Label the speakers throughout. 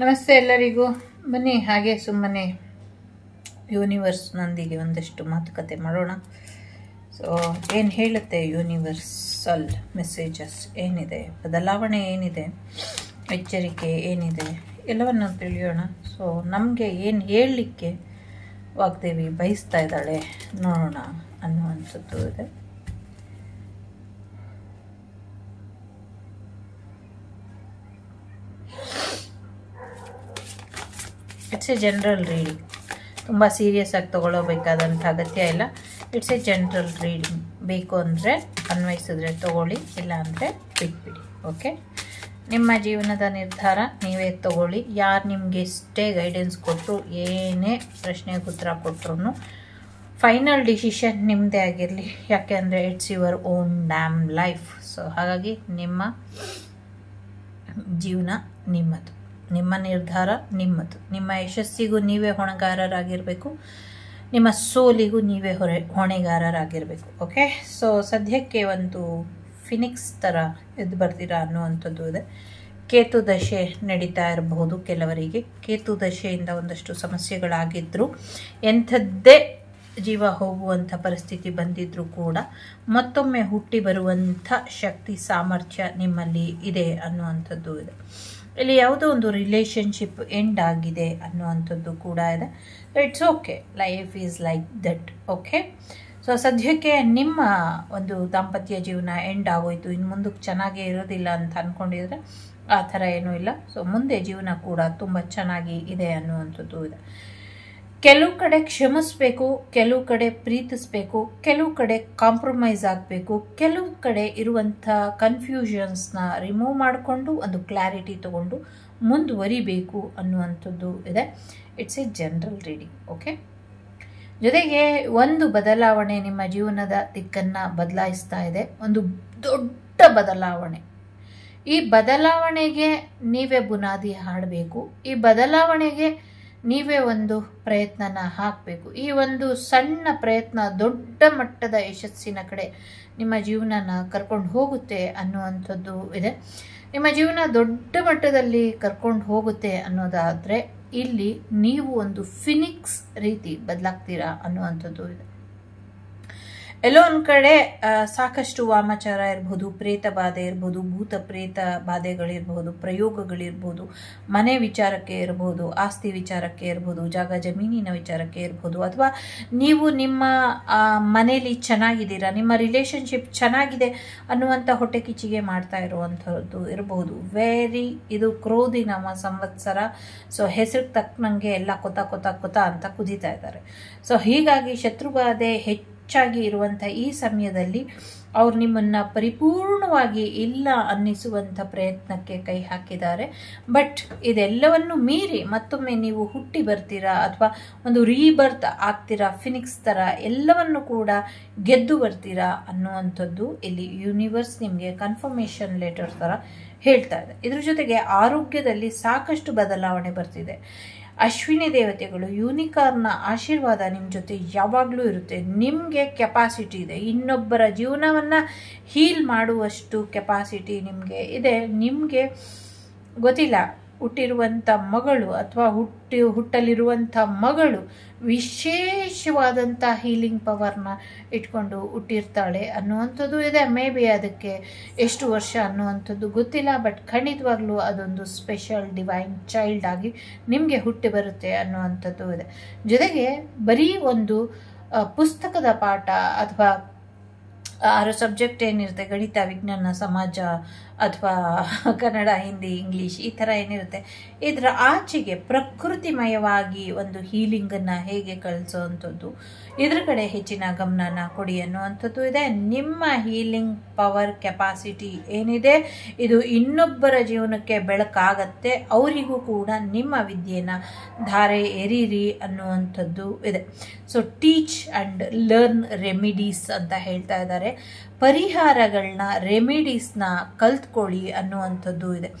Speaker 1: ನಮಸ್ತೆ ಎಲ್ಲರಿಗೂ ಬನ್ನಿ ಹಾಗೆ ಸುಮ್ಮನೆ ಯೂನಿವರ್ಸ್ನೊಂದಿಗೆ ಒಂದಷ್ಟು ಮಾತುಕತೆ ಮಾಡೋಣ ಸೊ ಏನು ಹೇಳುತ್ತೆ ಯೂನಿವರ್ಸಲ್ ಮೆಸೇಜಸ್ ಏನಿದೆ ಬದಲಾವಣೆ ಏನಿದೆ ಎಚ್ಚರಿಕೆ ಏನಿದೆ ಎಲ್ಲವನ್ನು ತಿಳಿಯೋಣ ಸೊ ನಮಗೆ ಏನು ಹೇಳಲಿಕ್ಕೆ ವಾಗ್ದೇವಿ ಬಯಸ್ತಾ ಇದ್ದಾಳೆ ನೋಡೋಣ ಅನ್ನುವಂಥದ್ದು ಇದೆ ಇಟ್ಸ್ ಎ ಜನರಲ್ ರೀಡಿಂಗ್ ತುಂಬ ಸೀರಿಯಸ್ ಆಗಿ ತೊಗೊಳ್ಬೇಕಾದಂಥ ಅಗತ್ಯ ಇಲ್ಲ ಇಟ್ಸ್ ಎ ಜನರಲ್ ರೀಡಿಂಗ್ ಬೇಕು ಅಂದರೆ ಅನ್ವಯಿಸಿದ್ರೆ ತೊಗೊಳ್ಳಿ ಅಂದರೆ ಬಿಟ್ಬಿಡಿ ಓಕೆ ನಿಮ್ಮ ಜೀವನದ ನಿರ್ಧಾರ ನೀವೇ ತಗೊಳ್ಳಿ ಯಾರು ನಿಮಗೆ ಎಷ್ಟೇ ಗೈಡೆನ್ಸ್ ಕೊಟ್ಟರು ಏನೇ ಪ್ರಶ್ನೆಗೆ ಉತ್ತರ ಕೊಟ್ಟರು ಫೈನಲ್ ಡಿಸಿಷನ್ ನಿಮ್ಮದೇ ಆಗಿರಲಿ ಯಾಕೆ ಅಂದರೆ it's your own damn life so ಹಾಗಾಗಿ ನಿಮ್ಮ ಜೀವನ ನಿಮ್ಮದು ನಿಮ್ಮ ನಿರ್ಧಾರ ನಿಮ್ಮದು ನಿಮ್ಮ ಯಶಸ್ಸಿಗೂ ನೀವೇ ಹೊಣೆಗಾರರಾಗಿರಬೇಕು ನಿಮ್ಮ ಸೋಲಿಗೂ ನೀವೇ ಹೊರೆ ಹೊಣೆಗಾರರಾಗಿರಬೇಕು ಓಕೆ ಸೊ ಸದ್ಯಕ್ಕೆ ಒಂದು ಫಿನಿಕ್ಸ್ ಥರ ಎದ್ದು ಬರ್ತೀರಾ ಅನ್ನುವಂಥದ್ದು ಇದೆ ಕೇತು ದಶೆ ನಡೀತಾ ಇರಬಹುದು ಕೆಲವರಿಗೆ ಕೇತು ದಶೆಯಿಂದ ಒಂದಷ್ಟು ಸಮಸ್ಯೆಗಳಾಗಿದ್ದರೂ ಎಂಥದ್ದೇ ಜೀವ ಹೋಗುವಂಥ ಪರಿಸ್ಥಿತಿ ಬಂದಿದ್ದರೂ ಕೂಡ ಮತ್ತೊಮ್ಮೆ ಹುಟ್ಟಿ ಬರುವಂಥ ಶಕ್ತಿ ಸಾಮರ್ಥ್ಯ ನಿಮ್ಮಲ್ಲಿ ಇದೆ ಅನ್ನುವಂಥದ್ದು ಇದೆ ಇಲ್ಲಿ ಯಾವುದೋ ಒಂದು ರಿಲೇಷನ್ಶಿಪ್ ಎಂಡ್ ಆಗಿದೆ ಅನ್ನುವಂಥದ್ದು ಕೂಡ ಇದೆ it's okay life is like that okay so ಸದ್ಯಕ್ಕೆ ನಿಮ್ಮ ಒಂದು ದಾಂಪತ್ಯ ಜೀವನ ಎಂಡ್ ಆಗೋಯಿತು ಇನ್ನು ಮುಂದಕ್ಕೆ ಚೆನ್ನಾಗೇ ಇರೋದಿಲ್ಲ ಅಂತ ಅಂದ್ಕೊಂಡಿದ್ರೆ ಆ ಥರ ಏನೂ ಇಲ್ಲ ಸೊ ಮುಂದೆ ಜೀವನ ಕೂಡ ತುಂಬ ಚೆನ್ನಾಗಿ ಇದೆ ಅನ್ನುವಂಥದ್ದು ಇದೆ ಕೆಲವು ಕಡೆ ಕ್ಷಮಿಸ್ಬೇಕು ಕೆಲವು ಕಡೆ ಪ್ರೀತಿಸಬೇಕು ಕೆಲವು ಕಡೆ ಕಾಂಪ್ರಮೈಸ್ ಆಗಬೇಕು ಕೆಲವು ಕಡೆ ಇರುವಂಥ ಕನ್ಫ್ಯೂಷನ್ಸ್ನ ರಿಮೂವ್ ಮಾಡಿಕೊಂಡು ಒಂದು ಕ್ಲಾರಿಟಿ ತಗೊಂಡು ಮುಂದುವರಿಬೇಕು ಅನ್ನುವಂಥದ್ದು ಇದೆ it's a general reading okay ಜೊತೆಗೆ ಒಂದು ಬದಲಾವಣೆ ನಿಮ್ಮ ಜೀವನದ ದಿಕ್ಕನ್ನು ಬದಲಾಯಿಸ್ತಾ ಇದೆ ಒಂದು ದೊಡ್ಡ ಬದಲಾವಣೆ ಈ ಬದಲಾವಣೆಗೆ ನೀವೇ ಬುನಾದಿ ಹಾಡಬೇಕು ಈ ಬದಲಾವಣೆಗೆ ನೀವೇ ಒಂದು ಪ್ರಯತ್ನನ ಹಾಕಬೇಕು ಈ ಒಂದು ಸಣ್ಣ ಪ್ರಯತ್ನ ದೊಡ್ಡ ಮಟ್ಟದ ಯಶಸ್ಸಿನ ಕಡೆ ನಿಮ್ಮ ಜೀವನನ ಕರ್ಕೊಂಡು ಹೋಗುತ್ತೆ ಅನ್ನುವಂಥದ್ದು ಇದೆ ನಿಮ್ಮ ಜೀವನ ದೊಡ್ಡ ಮಟ್ಟದಲ್ಲಿ ಕರ್ಕೊಂಡು ಹೋಗುತ್ತೆ ಅನ್ನೋದಾದರೆ ಇಲ್ಲಿ ನೀವು ಒಂದು ಫಿನಿಕ್ಸ್ ರೀತಿ ಬದಲಾಗ್ತೀರಾ ಅನ್ನುವಂಥದ್ದು ಇದೆ ಎಲ್ಲೋ ಒಂದು ಕಡೆ ಸಾಕಷ್ಟು ವಾಮಾಚಾರ ಇರ್ಬೋದು ಪ್ರೇತ ಬಾಧೆ ಇರ್ಬೋದು ಭೂತ ಪ್ರೇತ ಬಾಧೆಗಳಿರ್ಬೋದು ಪ್ರಯೋಗಗಳಿರ್ಬೋದು ಮನೆ ವಿಚಾರಕ್ಕೆ ಇರ್ಬೋದು ಆಸ್ತಿ ವಿಚಾರಕ್ಕೆ ಇರ್ಬೋದು ಜಾಗ ಜಮೀನಿನ ವಿಚಾರಕ್ಕೆ ಇರ್ಬೋದು ಅಥವಾ ನೀವು ನಿಮ್ಮ ಮನೆಯಲ್ಲಿ ಚೆನ್ನಾಗಿದ್ದೀರಾ ನಿಮ್ಮ ರಿಲೇಶನ್ಶಿಪ್ ಚೆನ್ನಾಗಿದೆ ಅನ್ನುವಂಥ ಹೊಟ್ಟೆ ಕಿಚ್ಚಿಗೆ ಮಾಡ್ತಾ ಇರುವಂಥದ್ದು ಇರಬಹುದು ವೆರಿ ಇದು ಕ್ರೋಧಿ ನಮ್ಮ ಸಂವತ್ಸರ ಸೊ ಹೆಸರು ತಕ್ಕನಂಗೆ ಎಲ್ಲ ಕೊತ ಕೊತ ಕೊತ ಅಂತ ಕುದೀತಾ ಇದ್ದಾರೆ ಸೊ ಹೀಗಾಗಿ ಶತ್ರುಬಾಧೆ ಹೆಚ್ಚು ಹೆಚ್ಚಾಗಿ ಇರುವಂಥ ಈ ಸಮಯದಲ್ಲಿ ಅವ್ರು ನಿಮ್ಮನ್ನು ಪರಿಪೂರ್ಣವಾಗಿ ಇಲ್ಲ ಅನ್ನಿಸುವಂಥ ಪ್ರಯತ್ನಕ್ಕೆ ಕೈ ಹಾಕಿದ್ದಾರೆ ಬಟ್ ಇದೆಲ್ಲವನ್ನು ಮೀರಿ ಮತ್ತೊಮ್ಮೆ ನೀವು ಹುಟ್ಟಿ ಬರ್ತೀರಾ ಅಥವಾ ಒಂದು ರೀಬರ್ತ್ ಆಗ್ತೀರಾ ಫಿನಿಕ್ಸ್ ಥರ ಎಲ್ಲವನ್ನು ಕೂಡ ಗೆದ್ದು ಬರ್ತೀರಾ ಅನ್ನುವಂಥದ್ದು ಇಲ್ಲಿ ಯೂನಿವರ್ಸ್ ನಿಮಗೆ ಕನ್ಫರ್ಮೇಷನ್ ಲೆಟರ್ ಥರ ಹೇಳ್ತಾ ಇದೆ ಇದ್ರ ಜೊತೆಗೆ ಆರೋಗ್ಯದಲ್ಲಿ ಸಾಕಷ್ಟು ಬದಲಾವಣೆ ಬರ್ತಿದೆ ಅಶ್ವಿನಿ ದೇವತೆಗಳು ಯೂನಿಕಾರ್ನ ಆಶೀರ್ವಾದ ನಿಮ್ಮ ಜೊತೆ ಯಾವಾಗಲೂ ಇರುತ್ತೆ ನಿಮಗೆ ಕೆಪಾಸಿಟಿ ಇದೆ ಇನ್ನೊಬ್ಬರ ಜೀವನವನ್ನು ಹೀಲ್ ಮಾಡುವಷ್ಟು ಕೆಪಾಸಿಟಿ ನಿಮಗೆ ಇದೆ ನಿಮಗೆ ಗೊತ್ತಿಲ್ಲ ಹುಟ್ಟಿರುವಂಥ ಮಗಳು ಅಥವಾ ಹುಟ್ಟಿ ಹುಟ್ಟಲಿರುವಂಥ ಮಗಳು ವಿಶೇಷವಾದಂಥ ಹೀಲಿಂಗ್ ಪವರ್ನ ಇಟ್ಕೊಂಡು ಹುಟ್ಟಿರ್ತಾಳೆ ಅನ್ನುವಂಥದ್ದು ಇದೆ ಮೇ ಬಿ ಅದಕ್ಕೆ ಎಷ್ಟು ವರ್ಷ ಅನ್ನುವಂಥದ್ದು ಗೊತ್ತಿಲ್ಲ ಬಟ್ ಖಂಡಿತವಾಗ್ಲೂ ಅದೊಂದು ಸ್ಪೆಷಲ್ ಡಿವೈನ್ ಚೈಲ್ಡ್ ಆಗಿ ನಿಮಗೆ ಹುಟ್ಟಿ ಬರುತ್ತೆ ಅನ್ನುವಂಥದ್ದು ಇದೆ ಜೊತೆಗೆ ಬರೀ ಒಂದು ಪುಸ್ತಕದ ಪಾಠ ಅಥವಾ ಆರು ಸಬ್ಜೆಕ್ಟ್ ಏನಿರುತ್ತೆ ಗಣಿತ ವಿಜ್ಞಾನ ಸಮಾಜ ಅಥವಾ ಕನ್ನಡ ಹಿಂದಿ ಇಂಗ್ಲೀಷ್ ಈ ಥರ ಏನಿರುತ್ತೆ ಇದರ ಆಚೆಗೆ ಪ್ರಕೃತಿಮಯವಾಗಿ ಒಂದು ಹೀಲಿಂಗನ್ನು ಹೇಗೆ ಕಳಿಸೋ ಅಂಥದ್ದು ಇದ್ರ ಕಡೆ ಹೆಚ್ಚಿನ ಗಮನನ ಕೊಡಿ ಅನ್ನುವಂಥದ್ದು ಇದೆ ನಿಮ್ಮ ಹೀಲಿಂಗ್ ಪವರ್ ಕೆಪಾಸಿಟಿ ಏನಿದೆ ಇದು ಇನ್ನೊಬ್ಬರ ಜೀವನಕ್ಕೆ ಬೆಳಕಾಗತ್ತೆ ಅವರಿಗೂ ಕೂಡ ನಿಮ್ಮ ವಿದ್ಯೆನ ಧಾರೆ ಎರೀರಿ ಅನ್ನುವಂಥದ್ದು ಇದೆ so teach and learn remedies ಅಂತ ಹೇಳ್ತಾ ಇದ್ದಾರೆ ಪರಿಹಾರಗಳನ್ನ ರೆಮಿಡೀಸ್ನ ಕಲ್ತ್ಕೊಳ್ಳಿ ಅನ್ನುವಂಥದ್ದು ಇದೆ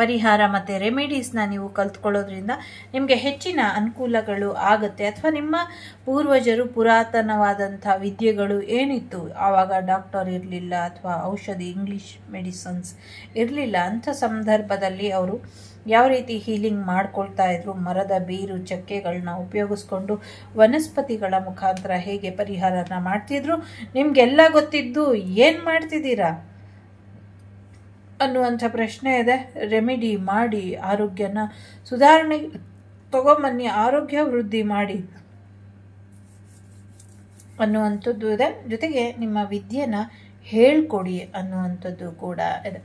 Speaker 1: ಪರಿಹಾರ ಮತ್ತು ರೆಮಿಡೀಸ್ನ ನೀವು ಕಲ್ತ್ಕೊಳ್ಳೋದ್ರಿಂದ ನಿಮಗೆ ಹೆಚ್ಚಿನ ಅನುಕೂಲಗಳು ಆಗುತ್ತೆ ಅಥವಾ ನಿಮ್ಮ ಪೂರ್ವಜರು ಪುರಾತನವಾದಂಥ ವಿದ್ಯೆಗಳು ಏನಿತ್ತು ಆವಾಗ ಡಾಕ್ಟರ್ ಇರಲಿಲ್ಲ ಅಥವಾ ಔಷಧಿ ಇಂಗ್ಲೀಷ್ ಮೆಡಿಸನ್ಸ್ ಇರಲಿಲ್ಲ ಅಂಥ ಸಂದರ್ಭದಲ್ಲಿ ಅವರು ಯಾವ ರೀತಿ ಹೀಲಿಂಗ್ ಮಾಡ್ಕೊಳ್ತಾ ಇದ್ರು ಮರದ ಬೀರು ಚಕ್ಕೆಗಳನ್ನ ಉಪಯೋಗಿಸ್ಕೊಂಡು ವನಸ್ಪತಿಗಳ ಮುಖಾಂತರ ಹೇಗೆ ಪರಿಹಾರನ ಮಾಡ್ತಿದ್ರು ನಿಮಗೆಲ್ಲ ಗೊತ್ತಿದ್ದು ಏನು ಮಾಡ್ತಿದ್ದೀರಾ ಅನ್ನುವಂಥ ಪ್ರಶ್ನೆ ಇದೆ ರೆಮಿಡಿ ಮಾಡಿ ಆರೋಗ್ಯನ ಸುಧಾರಣೆ ತಗೊಂಬನ್ನಿ ಆರೋಗ್ಯ ವೃದ್ಧಿ ಮಾಡಿ ಅನ್ನುವಂಥದ್ದು ಇದೆ ಜೊತೆಗೆ ನಿಮ್ಮ ವಿದ್ಯೆನ ಹೇಳ್ಕೊಡಿ ಅನ್ನುವಂಥದ್ದು ಕೂಡ ಇದೆ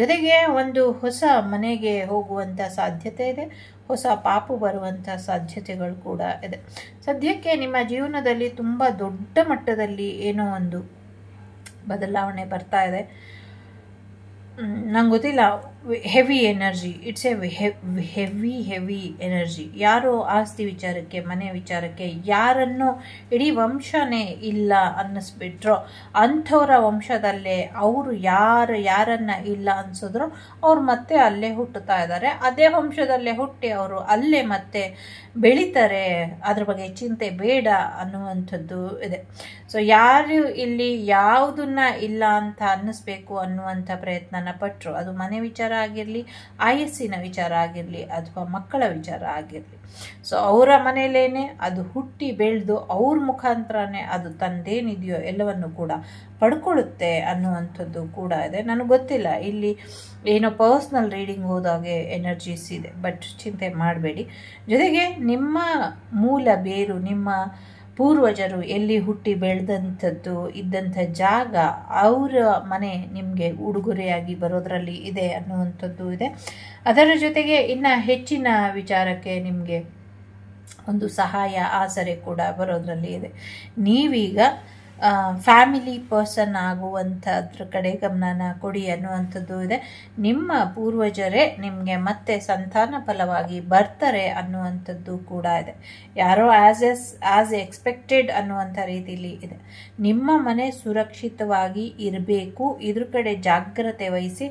Speaker 1: ಜೊತೆಗೆ ಒಂದು ಹೊಸ ಮನೆಗೆ ಹೋಗುವಂಥ ಸಾಧ್ಯತೆ ಇದೆ ಹೊಸ ಪಾಪು ಬರುವಂಥ ಸಾಧ್ಯತೆಗಳು ಕೂಡ ಇದೆ ಸದ್ಯಕ್ಕೆ ನಿಮ್ಮ ಜೀವನದಲ್ಲಿ ತುಂಬ ದೊಡ್ಡ ಮಟ್ಟದಲ್ಲಿ ಏನೋ ಒಂದು ಬದಲಾವಣೆ ಬರ್ತಾ ಇದೆ ನಂಗೆ ಗೊತ್ತಿಲ್ಲ heavy energy it's a heavy heavy energy ಯಾರು ಆಸ್ತಿ ವಿಚಾರಕ್ಕೆ ಮನೆ ವಿಚಾರಕ್ಕೆ ಯಾರನ್ನು ಇಡೀ ವಂಶನೇ ಇಲ್ಲ ಅನ್ನಿಸ್ಬಿಟ್ರೋ ಅಂಥವರ ವಂಶದಲ್ಲೇ ಅವರು ಯಾರು ಯಾರನ್ನ ಇಲ್ಲ ಅನ್ಸಿದ್ರು ಅವ್ರು ಮತ್ತೆ ಅಲ್ಲೇ ಹುಟ್ಟುತ್ತಾ ಇದ್ದಾರೆ ಅದೇ ವಂಶದಲ್ಲೇ ಹುಟ್ಟಿ ಅವರು ಅಲ್ಲೇ ಮತ್ತೆ ಬೆಳೀತಾರೆ ಅದ್ರ ಬಗ್ಗೆ ಚಿಂತೆ ಬೇಡ ಅನ್ನುವಂಥದ್ದು ಇದೆ ಸೊ ಯಾರು ಇಲ್ಲಿ ಯಾವುದನ್ನ ಇಲ್ಲ ಅಂತ ಅನ್ನಿಸ್ಬೇಕು ಅನ್ನುವಂಥ ಪ್ರಯತ್ನನ ಪಟ್ಟರು ಅದು ಮನೆ ವಿಚಾರ ಆಗಿರಲಿ ಆಯಸ್ಸಿನ ವಿಚಾರ ಆಗಿರಲಿ ಅಥವಾ ಮಕ್ಕಳ ವಿಚಾರ ಆಗಿರಲಿ ಸೊ ಅವರ ಮನೆಯಲ್ಲೇನೆ ಅದು ಹುಟ್ಟಿ ಬೆಳೆದು ಅವ್ರ ಮುಖಾಂತರನೇ ಅದು ತಂದೇನಿದೆಯೋ ಎಲ್ಲವನ್ನು ಕೂಡ ಪಡ್ಕೊಳ್ಳುತ್ತೆ ಅನ್ನುವಂಥದ್ದು ಕೂಡ ಇದೆ ನನಗೆ ಗೊತ್ತಿಲ್ಲ ಇಲ್ಲಿ ಏನೋ ಪರ್ಸ್ನಲ್ ರೀಡಿಂಗ್ ಹೋದಾಗೆ ಎನರ್ಜೀಸ್ ಇದೆ ಬಟ್ ಚಿಂತೆ ಮಾಡಬೇಡಿ ಜೊತೆಗೆ ನಿಮ್ಮ ಮೂಲ ಬೇರು ನಿಮ್ಮ ಪೂರ್ವಜರು ಎಲ್ಲಿ ಹುಟ್ಟಿ ಬೆಳೆದಂಥದ್ದು ಇದ್ದಂಥ ಜಾಗ ಅವರ ಮನೆ ನಿಮಗೆ ಉಡುಗೊರೆಯಾಗಿ ಬರೋದರಲ್ಲಿ ಇದೆ ಅನ್ನುವಂಥದ್ದು ಇದೆ ಅದರ ಜೊತೆಗೆ ಇನ್ನು ಹೆಚ್ಚಿನ ವಿಚಾರಕ್ಕೆ ನಿಮಗೆ ಒಂದು ಸಹಾಯ ಆಸರೆ ಕೂಡ ಬರೋದರಲ್ಲಿ ಇದೆ ನೀವೀಗ ಫ್ಯಾಮಿಲಿ ಪರ್ಸನ್ ಆಗುವಂಥದ್ರ ಕಡೆ ಗಮನನ ಕೊಡಿ ಅನ್ನುವಂಥದ್ದು ಇದೆ ನಿಮ್ಮ ಪೂರ್ವಜರೇ ನಿಮಗೆ ಮತ್ತೆ ಸಂತಾನ ಫಲವಾಗಿ ಬರ್ತಾರೆ ಅನ್ನುವಂಥದ್ದು ಕೂಡ ಇದೆ ಯಾರೋ ಆ್ಯಸ್ ಎಸ್ ಆ್ಯಸ್ ಎಕ್ಸ್ಪೆಕ್ಟೆಡ್ ಅನ್ನುವಂಥ ರೀತಿಲಿ ಇದೆ ನಿಮ್ಮ ಮನೆ ಸುರಕ್ಷಿತವಾಗಿ ಇರಬೇಕು ಇದ್ರ ಕಡೆ ಜಾಗ್ರತೆ ವಹಿಸಿ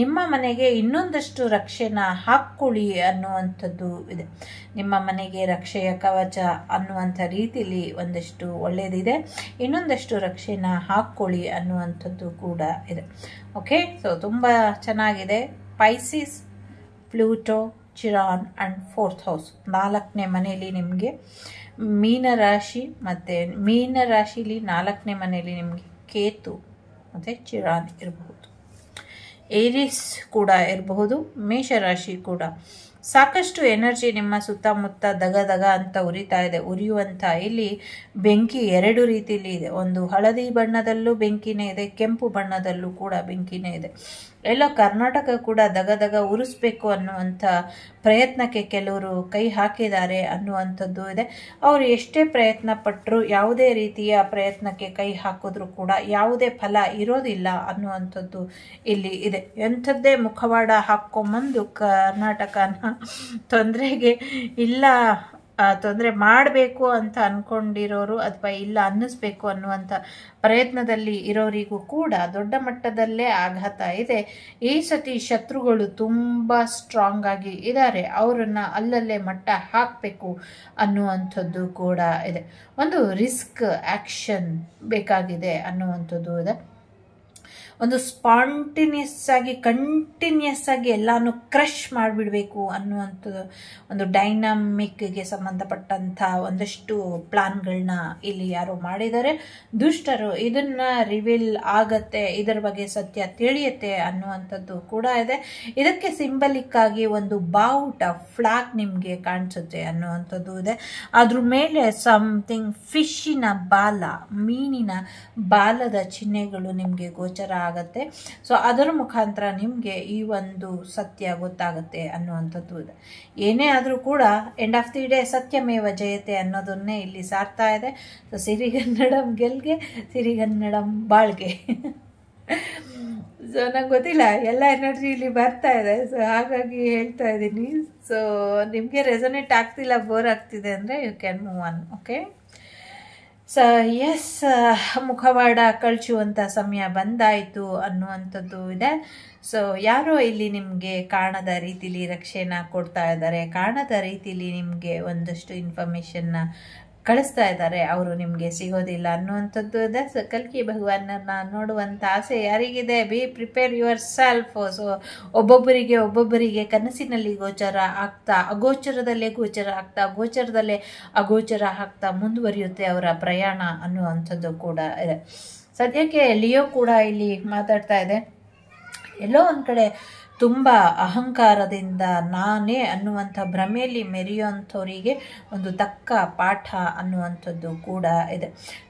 Speaker 1: ನಿಮ್ಮ ಮನೆಗೆ ಇನ್ನೊಂದಷ್ಟು ರಕ್ಷೆನ ಹಾಕ್ಕೊಳ್ಳಿ ಅನ್ನುವಂಥದ್ದು ಇದೆ ನಿಮ್ಮ ಮನೆಗೆ ರಕ್ಷೆಯ ಕವಚ ಅನ್ನುವಂಥ ರೀತಿಯಲ್ಲಿ ಒಂದಷ್ಟು ಒಳ್ಳೆಯದಿದೆ ಇನ್ನೊಂದಷ್ಟು ರಕ್ಷೆನ ಹಾಕ್ಕೊಳ್ಳಿ ಅನ್ನುವಂಥದ್ದು ಕೂಡ ಇದೆ ಓಕೆ ಸೊ ತುಂಬ ಚೆನ್ನಾಗಿದೆ Pisces Pluto Chiron and fourth house ನಾಲ್ಕನೇ ಮನೆಯಲ್ಲಿ ನಿಮಗೆ ಮೀನರಾಶಿ ಮತ್ತು ಮೀನರಾಶಿಲಿ ನಾಲ್ಕನೇ ಮನೆಯಲ್ಲಿ ನಿಮಗೆ ಕೇತು ಮತ್ತು ಚಿರಾನ್ ಇರಬಹುದು ಏರಿಸ್ ಕೂಡ ಇರಬಹುದು ಮೇಷರಾಶಿ ಕೂಡ ಸಾಕಷ್ಟು ಎನರ್ಜಿ ನಿಮ್ಮ ಸುತ್ತಮುತ್ತ ದಗ ದಗ ಅಂತ ಉರಿತಾ ಇದೆ ಉರಿಯುವಂಥ ಇಲ್ಲಿ ಬೆಂಕಿ ಎರಡು ರೀತಿಯಲ್ಲಿ ಇದೆ ಒಂದು ಹಳದಿ ಬಣ್ಣದಲ್ಲೂ ಬೆಂಕಿನೇ ಇದೆ ಕೆಂಪು ಬಣ್ಣದಲ್ಲೂ ಕೂಡ ಬೆಂಕಿನೇ ಇದೆ ಎಲ್ಲೋ ಕರ್ನಾಟಕ ಕೂಡ ದಗದಗ ಉರಿಸ್ಬೇಕು ಅನ್ನುವಂಥ ಪ್ರಯತ್ನಕ್ಕೆ ಕೆಲವರು ಕೈ ಹಾಕಿದ್ದಾರೆ ಅನ್ನುವಂಥದ್ದು ಇದೆ ಅವರು ಎಷ್ಟೇ ಪ್ರಯತ್ನ ಪಟ್ಟರು ಯಾವುದೇ ರೀತಿಯ ಪ್ರಯತ್ನಕ್ಕೆ ಕೈ ಹಾಕಿದ್ರೂ ಕೂಡ ಯಾವುದೇ ಫಲ ಇರೋದಿಲ್ಲ ಅನ್ನುವಂಥದ್ದು ಇಲ್ಲಿ ಇದೆ ಎಂಥದ್ದೇ ಮುಖವಾಡ ಹಾಕ್ಕೊಂಬಂದು ಕರ್ನಾಟಕನ ತೊಂದರೆಗೆ ಇಲ್ಲ ತೊಂದರೆ ಮಾಡಬೇಕು ಅಂತ ಅಂದ್ಕೊಂಡಿರೋರು ಅಥವಾ ಇಲ್ಲ ಅನ್ನಿಸ್ಬೇಕು ಅನ್ನುವಂಥ ಪ್ರಯತ್ನದಲ್ಲಿ ಇರೋರಿಗೂ ಕೂಡ ದೊಡ್ಡ ಮಟ್ಟದಲ್ಲೇ ಆಘಾತ ಇದೆ ಈ ಸತಿ ಶತ್ರುಗಳು ತುಂಬ ಸ್ಟ್ರಾಂಗ್ ಆಗಿ ಇದ್ದಾರೆ ಅವರನ್ನು ಅಲ್ಲಲ್ಲೇ ಮಟ್ಟ ಹಾಕಬೇಕು ಅನ್ನುವಂಥದ್ದು ಕೂಡ ಇದೆ ಒಂದು ರಿಸ್ಕ್ ಆ್ಯಕ್ಷನ್ ಬೇಕಾಗಿದೆ ಅನ್ನುವಂಥದ್ದು ಇದೆ ಒಂದು ಸ್ಪಾಂಟಿನ್ಯಸ್ ಆಗಿ ಕಂಟಿನ್ಯೂಸ್ ಆಗಿ ಎಲ್ಲಾನು ಕ್ರಶ್ ಮಾಡಿಬಿಡಬೇಕು ಅನ್ನುವಂಥದ್ದು ಒಂದು ಗೆ ಸಂಬಂಧಪಟ್ಟಂಥ ಒಂದಷ್ಟು ಪ್ಲಾನ್ಗಳನ್ನ ಇಲ್ಲಿ ಯಾರು ಮಾಡಿದ್ದಾರೆ ದುಷ್ಟರು ಇದನ್ನ ರಿವೀಲ್ ಆಗತ್ತೆ ಇದರ ಬಗ್ಗೆ ಸತ್ಯ ತಿಳಿಯುತ್ತೆ ಅನ್ನುವಂಥದ್ದು ಕೂಡ ಇದೆ ಇದಕ್ಕೆ ಸಿಂಬಲಿಕ್ ಆಗಿ ಒಂದು ಬಾವುಟ ಫ್ಲಾಗ್ ನಿಮಗೆ ಕಾಣಿಸುತ್ತೆ ಅನ್ನುವಂಥದ್ದು ಇದೆ ಅದ್ರ ಮೇಲೆ ಸಮಥಿಂಗ್ ಫಿಶ್ಶಿನ ಬಾಲ ಮೀನಿನ ಬಾಲದ ಚಿಹ್ನೆಗಳು ನಿಮಗೆ ಗೋಚರ ಆಗುತ್ತೆ ಸೊ ಅದರ ಮುಖಾಂತರ ನಿಮಗೆ ಈ ಒಂದು ಸತ್ಯ ಗೊತ್ತಾಗುತ್ತೆ ಅನ್ನುವಂಥದ್ದು ಇದೆ ಏನೇ ಆದರೂ ಕೂಡ ಎಂಡ್ ಆಫ್ ದಿ ಡೇ ಸತ್ಯಮೇವ ಜಯತೆ ಅನ್ನೋದನ್ನೇ ಇಲ್ಲಿ ಸಾರ್ತಾ ಇದೆ ಸೊ ಸಿರಿಗನ್ನಡಂ ಗೆಲ್ಗೆ ಸಿರಿಗನ್ನಡಂ ಬಾಳ್ಗೆ ಸೊ ನಂಗೆ ಗೊತ್ತಿಲ್ಲ ಎಲ್ಲ ಎನರ್ಜಿ ಇಲ್ಲಿ ಬರ್ತಾ ಇದೆ ಸೊ ಹಾಗಾಗಿ ಹೇಳ್ತಾ ಇದ್ದೀನಿ ಸೊ ನಿಮಗೆ ರೆಸೊನೇಟ್ ಆಗ್ತಿಲ್ಲ ಬೋರ್ ಆಗ್ತಿದೆ ಅಂದರೆ you can move on okay ಸ ಎಸ್ ಮುಖವಾಡ ಕಳಚುವಂಥ ಸಮಯ ಬಂದಾಯಿತು ಅನ್ನುವಂಥದ್ದು ಇದೆ ಸೊ ಯಾರೋ ಇಲ್ಲಿ ನಿಮಗೆ ಕಾಣದ ರೀತಿಲಿ ರಕ್ಷೆನ ಕೊಡ್ತಾ ಇದ್ದಾರೆ ಕಾಣದ ರೀತಿಲಿ ನಿಮಗೆ ಒಂದಷ್ಟು ಇನ್ಫಾರ್ಮೇಷನ್ನ ಕಳಿಸ್ತಾ ಇದ್ದಾರೆ ಅವರು ನಿಮಗೆ ಸಿಗೋದಿಲ್ಲ ಅನ್ನುವಂಥದ್ದು ಇದೆ ಕಲ್ಕಿ ಭಗವಾನನ್ನ ನೋಡುವಂಥ ಆಸೆ ಯಾರಿಗಿದೆ be prepare yourself so ಒಬ್ಬೊಬ್ಬರಿಗೆ ಒಬ್ಬೊಬ್ಬರಿಗೆ ಕನಸಿನಲ್ಲಿ ಗೋಚರ ಆಗ್ತಾ ಅಗೋಚರದಲ್ಲೇ ಗೋಚರ ಆಗ್ತಾ ಗೋಚರದಲ್ಲೇ ಅಗೋಚರ ಆಗ್ತಾ ಮುಂದುವರಿಯುತ್ತೆ ಅವರ ಪ್ರಯಾಣ ಅನ್ನುವಂಥದ್ದು ಕೂಡ ಇದೆ ಸದ್ಯಕ್ಕೆ ಲಿಯೋ ಕೂಡ ಇಲ್ಲಿ ಮಾತಾಡ್ತಾ ಇದೆ ಎಲ್ಲೋ ಒಂದು ಕಡೆ ತುಂಬ ಅಹಂಕಾರದಿಂದ ನಾನೇ ಅನ್ನುವಂಥ ಭ್ರಮೆಯಲ್ಲಿ ಮೆರೆಯುವಂಥವರಿಗೆ ಒಂದು ತಕ್ಕ ಪಾಠ ಅನ್ನುವಂಥದ್ದು ಕೂಡ ಇದೆ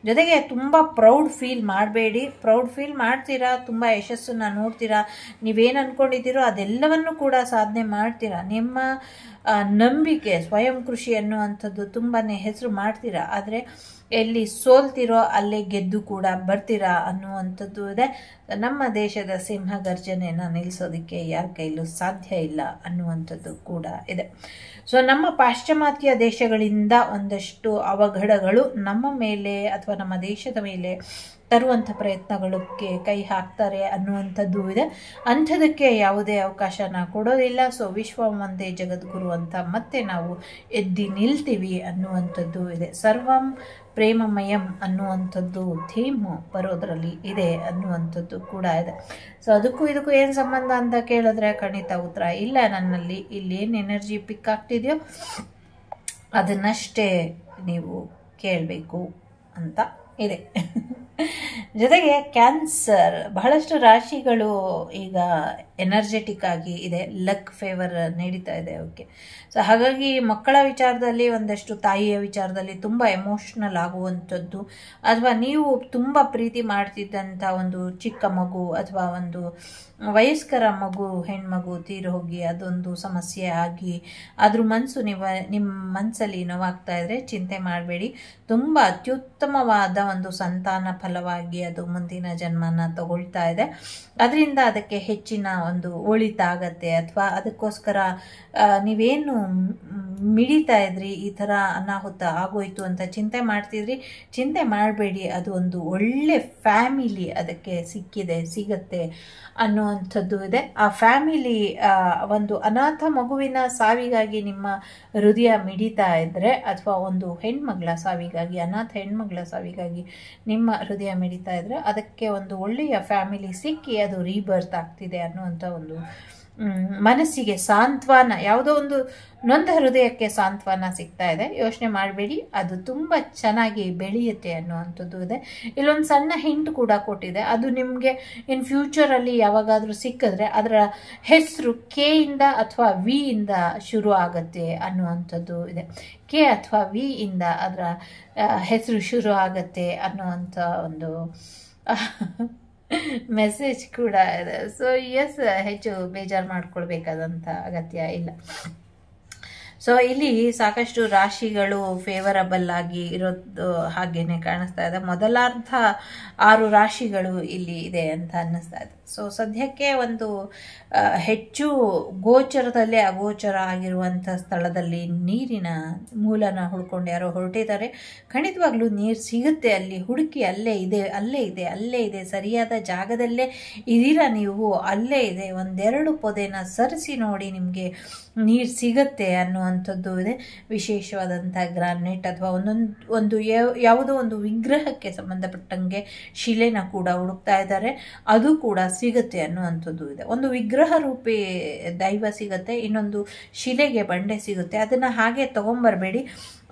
Speaker 1: ಜೊತೆಗೆ ತುಂಬ ಪ್ರೌಡ್ ಫೀಲ್ ಮಾಡಬೇಡಿ ಪ್ರೌಡ್ ಫೀಲ್ ಮಾಡ್ತೀರಾ ತುಂಬ ಯಶಸ್ಸನ್ನು ನೋಡ್ತೀರಾ ನೀವೇನು ಅಂದ್ಕೊಂಡಿದ್ದೀರೋ ಅದೆಲ್ಲವನ್ನು ಕೂಡ ಸಾಧನೆ ಮಾಡ್ತೀರಾ ನಿಮ್ಮ ನಂಬಿಕೆ ಸ್ವಯಂ ಕೃಷಿ ಅನ್ನುವಂಥದ್ದು ತುಂಬಾ ಹೆಸರು ಮಾಡ್ತೀರಾ ಆದರೆ ಎಲ್ಲಿ ಸೋಲ್ತಿರೋ ಅಲ್ಲೇ ಗೆದ್ದು ಕೂಡ ಬರ್ತೀರಾ ಅನ್ನುವಂಥದ್ದು ಇದೆ ನಮ್ಮ ದೇಶದ ಸಿಂಹ ಗರ್ಜನೆಯನ್ನು ನಿಲ್ಲಿಸೋದಕ್ಕೆ ಯಾರ ಕೈಲೂ ಸಾಧ್ಯ ಇಲ್ಲ ಅನ್ನುವಂಥದ್ದು ಕೂಡ ಇದೆ ಸೊ ನಮ್ಮ ಪಾಶ್ಚಿಮಾತ್ಯ ದೇಶಗಳಿಂದ ಒಂದಷ್ಟು ಅವಘಡಗಳು ನಮ್ಮ ಮೇಲೆ ಅಥವಾ ನಮ್ಮ ದೇಶದ ಮೇಲೆ ತರುವಂಥ ಪ್ರಯತ್ನಗಳಕ್ಕೆ ಕೈ ಹಾಕ್ತಾರೆ ಅನ್ನುವಂಥದ್ದು ಇದೆ ಅಂಥದಕ್ಕೆ ಯಾವುದೇ ಅವಕಾಶನ ಕೊಡೋದಿಲ್ಲ ಸೊ ವಿಶ್ವ ಒಂದೇ ಜಗದ್ಗುರು ಅಂತ ಮತ್ತೆ ನಾವು ಎದ್ದಿ ನಿಲ್ತೀವಿ ಅನ್ನುವಂಥದ್ದು ಇದೆ ಸರ್ವಂ ಪ್ರೇಮಮಯಂ ಅನ್ನುವಂಥದ್ದು ಥೀಮ್ ಬರೋದ್ರಲ್ಲಿ ಇದೆ ಅನ್ನುವಂಥದ್ದು ಕೂಡ ಇದೆ ಸೊ ಅದಕ್ಕೂ ಇದಕ್ಕೂ ಏನು ಸಂಬಂಧ ಅಂತ ಕೇಳಿದ್ರೆ ಖಂಡಿತ ಉತ್ತರ ಇಲ್ಲ ನನ್ನಲ್ಲಿ ಇಲ್ಲೇನು ಎನರ್ಜಿ ಪಿಕ್ ಆಗ್ತಿದೆಯೋ ಅದನ್ನಷ್ಟೇ ನೀವು ಕೇಳಬೇಕು ಅಂತ ಇದೆ ಜೊತೆಗೆ ಕ್ಯಾನ್ಸರ್ ಬಹಳಷ್ಟು ರಾಶಿಗಳು ಈಗ ಎನರ್ಜೆಟಿಕ್ ಆಗಿ ಇದೆ ಲಕ್ ಫೇವರ್ ನೀಡಿತಾ ಇದೆ ಅವಕ್ಕೆ ಸೊ ಹಾಗಾಗಿ ಮಕ್ಕಳ ವಿಚಾರದಲ್ಲಿ ಒಂದಷ್ಟು ತಾಯಿಯ ವಿಚಾರದಲ್ಲಿ ತುಂಬ ಎಮೋಷ್ನಲ್ ಆಗುವಂಥದ್ದು ಅಥವಾ ನೀವು ತುಂಬ ಪ್ರೀತಿ ಮಾಡ್ತಿದ್ದಂಥ ಒಂದು ಚಿಕ್ಕ ಮಗು ಅಥವಾ ಒಂದು ವಯಸ್ಕರ ಮಗು ಹೆಣ್ಮಗು ತೀರಿ ಹೋಗಿ ಅದೊಂದು ಸಮಸ್ಯೆ ಆಗಿ ಅದ್ರ ಮನಸ್ಸು ನಿಮ್ಮ ನಿಮ್ಮ ಮನಸ್ಸಲ್ಲಿ ನೋವಾಗ್ತಾ ಇದ್ರೆ ಚಿಂತೆ ಮಾಡಬೇಡಿ ತುಂಬ ಅತ್ಯುತ್ತಮವಾದ ಒಂದು ಸಂತಾನ ಫಲವಾಗಿ ಅದು ಮುಂದಿನ ಜನ್ಮನ ತಗೊಳ್ತಾ ಇದೆ ಅದರಿಂದ ಅದಕ್ಕೆ ಹೆಚ್ಚಿನ ಒಂದು ಒಳಿತಾಗತ್ತೆ ಅಥವಾ ಅದಕ್ಕೋಸ್ಕರ ನೀವೇನು ಮಿಡಿತಾ ಇದ್ರಿ ಈ ಥರ ಅನಾಹುತ ಆಗೋಯ್ತು ಅಂತ ಚಿಂತೆ ಮಾಡ್ತಿದ್ರಿ ಚಿಂತೆ ಮಾಡಬೇಡಿ ಅದು ಒಂದು ಒಳ್ಳೆ ಫ್ಯಾಮಿಲಿ ಅದಕ್ಕೆ ಸಿಕ್ಕಿದೆ ಸಿಗತ್ತೆ ಅನ್ನುವಂಥದ್ದು ಇದೆ ಆ ಫ್ಯಾಮಿಲಿ ಒಂದು ಅನಾಥ ಮಗುವಿನ ಸಾವಿಗಾಗಿ ನಿಮ್ಮ ಹೃದಯ ಮಿಡಿತಾ ಇದ್ರೆ ಅಥವಾ ಒಂದು ಹೆಣ್ಮಗಳ ಸಾವಿಗಾಗಿ ಸಾವಿಗಾಗಿ ಅನಾಥ ಹೆಣ್ಮಗಳ ಸಾವಿಗಾಗಿ ನಿಮ್ಮ ಹೃದಯ ಮಿಡಿತಾ ಇದ್ರೆ ಅದಕ್ಕೆ ಒಂದು ಒಳ್ಳೆಯ ಫ್ಯಾಮಿಲಿ ಸಿಕ್ಕಿ ಅದು ರೀಬರ್ತ್ ಆಗ್ತಿದೆ ಅನ್ನುವಂಥ ಒಂದು ಮನಸ್ಸಿಗೆ ಸಾಂತ್ವನ ಯಾವುದೋ ಒಂದು ನೊಂದ ಹೃದಯಕ್ಕೆ ಸಾಂತ್ವನ ಸಿಗ್ತಾ ಇದೆ ಯೋಚನೆ ಮಾಡಬೇಡಿ ಅದು ತುಂಬ ಚೆನ್ನಾಗಿ ಬೆಳೆಯುತ್ತೆ ಅನ್ನುವಂಥದ್ದು ಇದೆ ಇಲ್ಲೊಂದು ಸಣ್ಣ ಹಿಂಟ್ ಕೂಡ ಕೊಟ್ಟಿದೆ ಅದು ನಿಮಗೆ ಇನ್ ಫ್ಯೂಚರಲ್ಲಿ ಯಾವಾಗಾದರೂ ಸಿಕ್ಕಿದ್ರೆ ಅದರ ಹೆಸರು ಕೆ ಇಂದ ಅಥವಾ ವಿ ಇಂದ ಶುರು ಆಗುತ್ತೆ ಅನ್ನುವಂಥದ್ದು ಇದೆ ಕೆ ಅಥವಾ ವಿ ಇಂದ ಅದರ ಹೆಸರು ಶುರು ಆಗುತ್ತೆ ಅನ್ನುವಂಥ ಒಂದು ಮೆಸೇಜ್ ಕೂಡ ಇದೆ ಸೊ ಎಸ್ ಹೆಚ್ಚು ಬೇಜಾರು ಮಾಡ್ಕೊಳ್ಬೇಕಾದಂಥ ಅಗತ್ಯ ಇಲ್ಲ ಸೊ ಇಲ್ಲಿ ಸಾಕಷ್ಟು ರಾಶಿಗಳು ಫೇವರಬಲ್ ಆಗಿ ಇರೋದು ಹಾಗೇನೆ ಕಾಣಿಸ್ತಾ ಇದೆ ಮೊದಲಾರ್ಧ ಆರು ರಾಶಿಗಳು ಇಲ್ಲಿ ಇದೆ ಅಂತ ಅನ್ನಿಸ್ತಾ ಇದೆ ಸೊ ಸದ್ಯಕ್ಕೆ ಒಂದು ಹೆಚ್ಚು ಗೋಚರದಲ್ಲೇ ಅಗೋಚರ ಆಗಿರುವಂಥ ಸ್ಥಳದಲ್ಲಿ ನೀರಿನ ಮೂಲನ ಹುಡ್ಕೊಂಡು ಯಾರೋ ಹೊರಟಿದ್ದಾರೆ ಖಂಡಿತವಾಗ್ಲೂ ನೀರು ಸಿಗುತ್ತೆ ಅಲ್ಲಿ ಹುಡುಕಿ ಅಲ್ಲೇ ಇದೆ ಅಲ್ಲೇ ಇದೆ ಅಲ್ಲೇ ಇದೆ ಸರಿಯಾದ ಜಾಗದಲ್ಲೇ ಇದ್ದೀರಾ ನೀವು ಅಲ್ಲೇ ಇದೆ ಒಂದೆರಡು ಪೊದೆನ ಸರಿಸಿ ನೋಡಿ ನಿಮಗೆ ನೀರು ಸಿಗುತ್ತೆ ಅನ್ನುವಂಥದ್ದು ಇದೆ ವಿಶೇಷವಾದಂಥ ಗ್ರಾನೈಟ್ ಅಥವಾ ಒಂದೊಂದು ಒಂದು ಯಾವುದೋ ಒಂದು ವಿಗ್ರಹಕ್ಕೆ ಸಂಬಂಧಪಟ್ಟಂಗೆ ಶಿಲೆನ ಕೂಡ ಹುಡುಕ್ತಾ ಇದ್ದಾರೆ ಅದು ಕೂಡ ಸಿಗುತ್ತೆ ಅನ್ನುವಂಥದ್ದು ಇದೆ ಒಂದು ವಿಗ್ರಹ ರೂಪಿ ದೈವ ಸಿಗುತ್ತೆ ಇನ್ನೊಂದು ಶಿಲೆಗೆ ಬಂಡೆ ಸಿಗುತ್ತೆ ಅದನ್ನು ಹಾಗೆ ತೊಗೊಂಬರಬೇಡಿ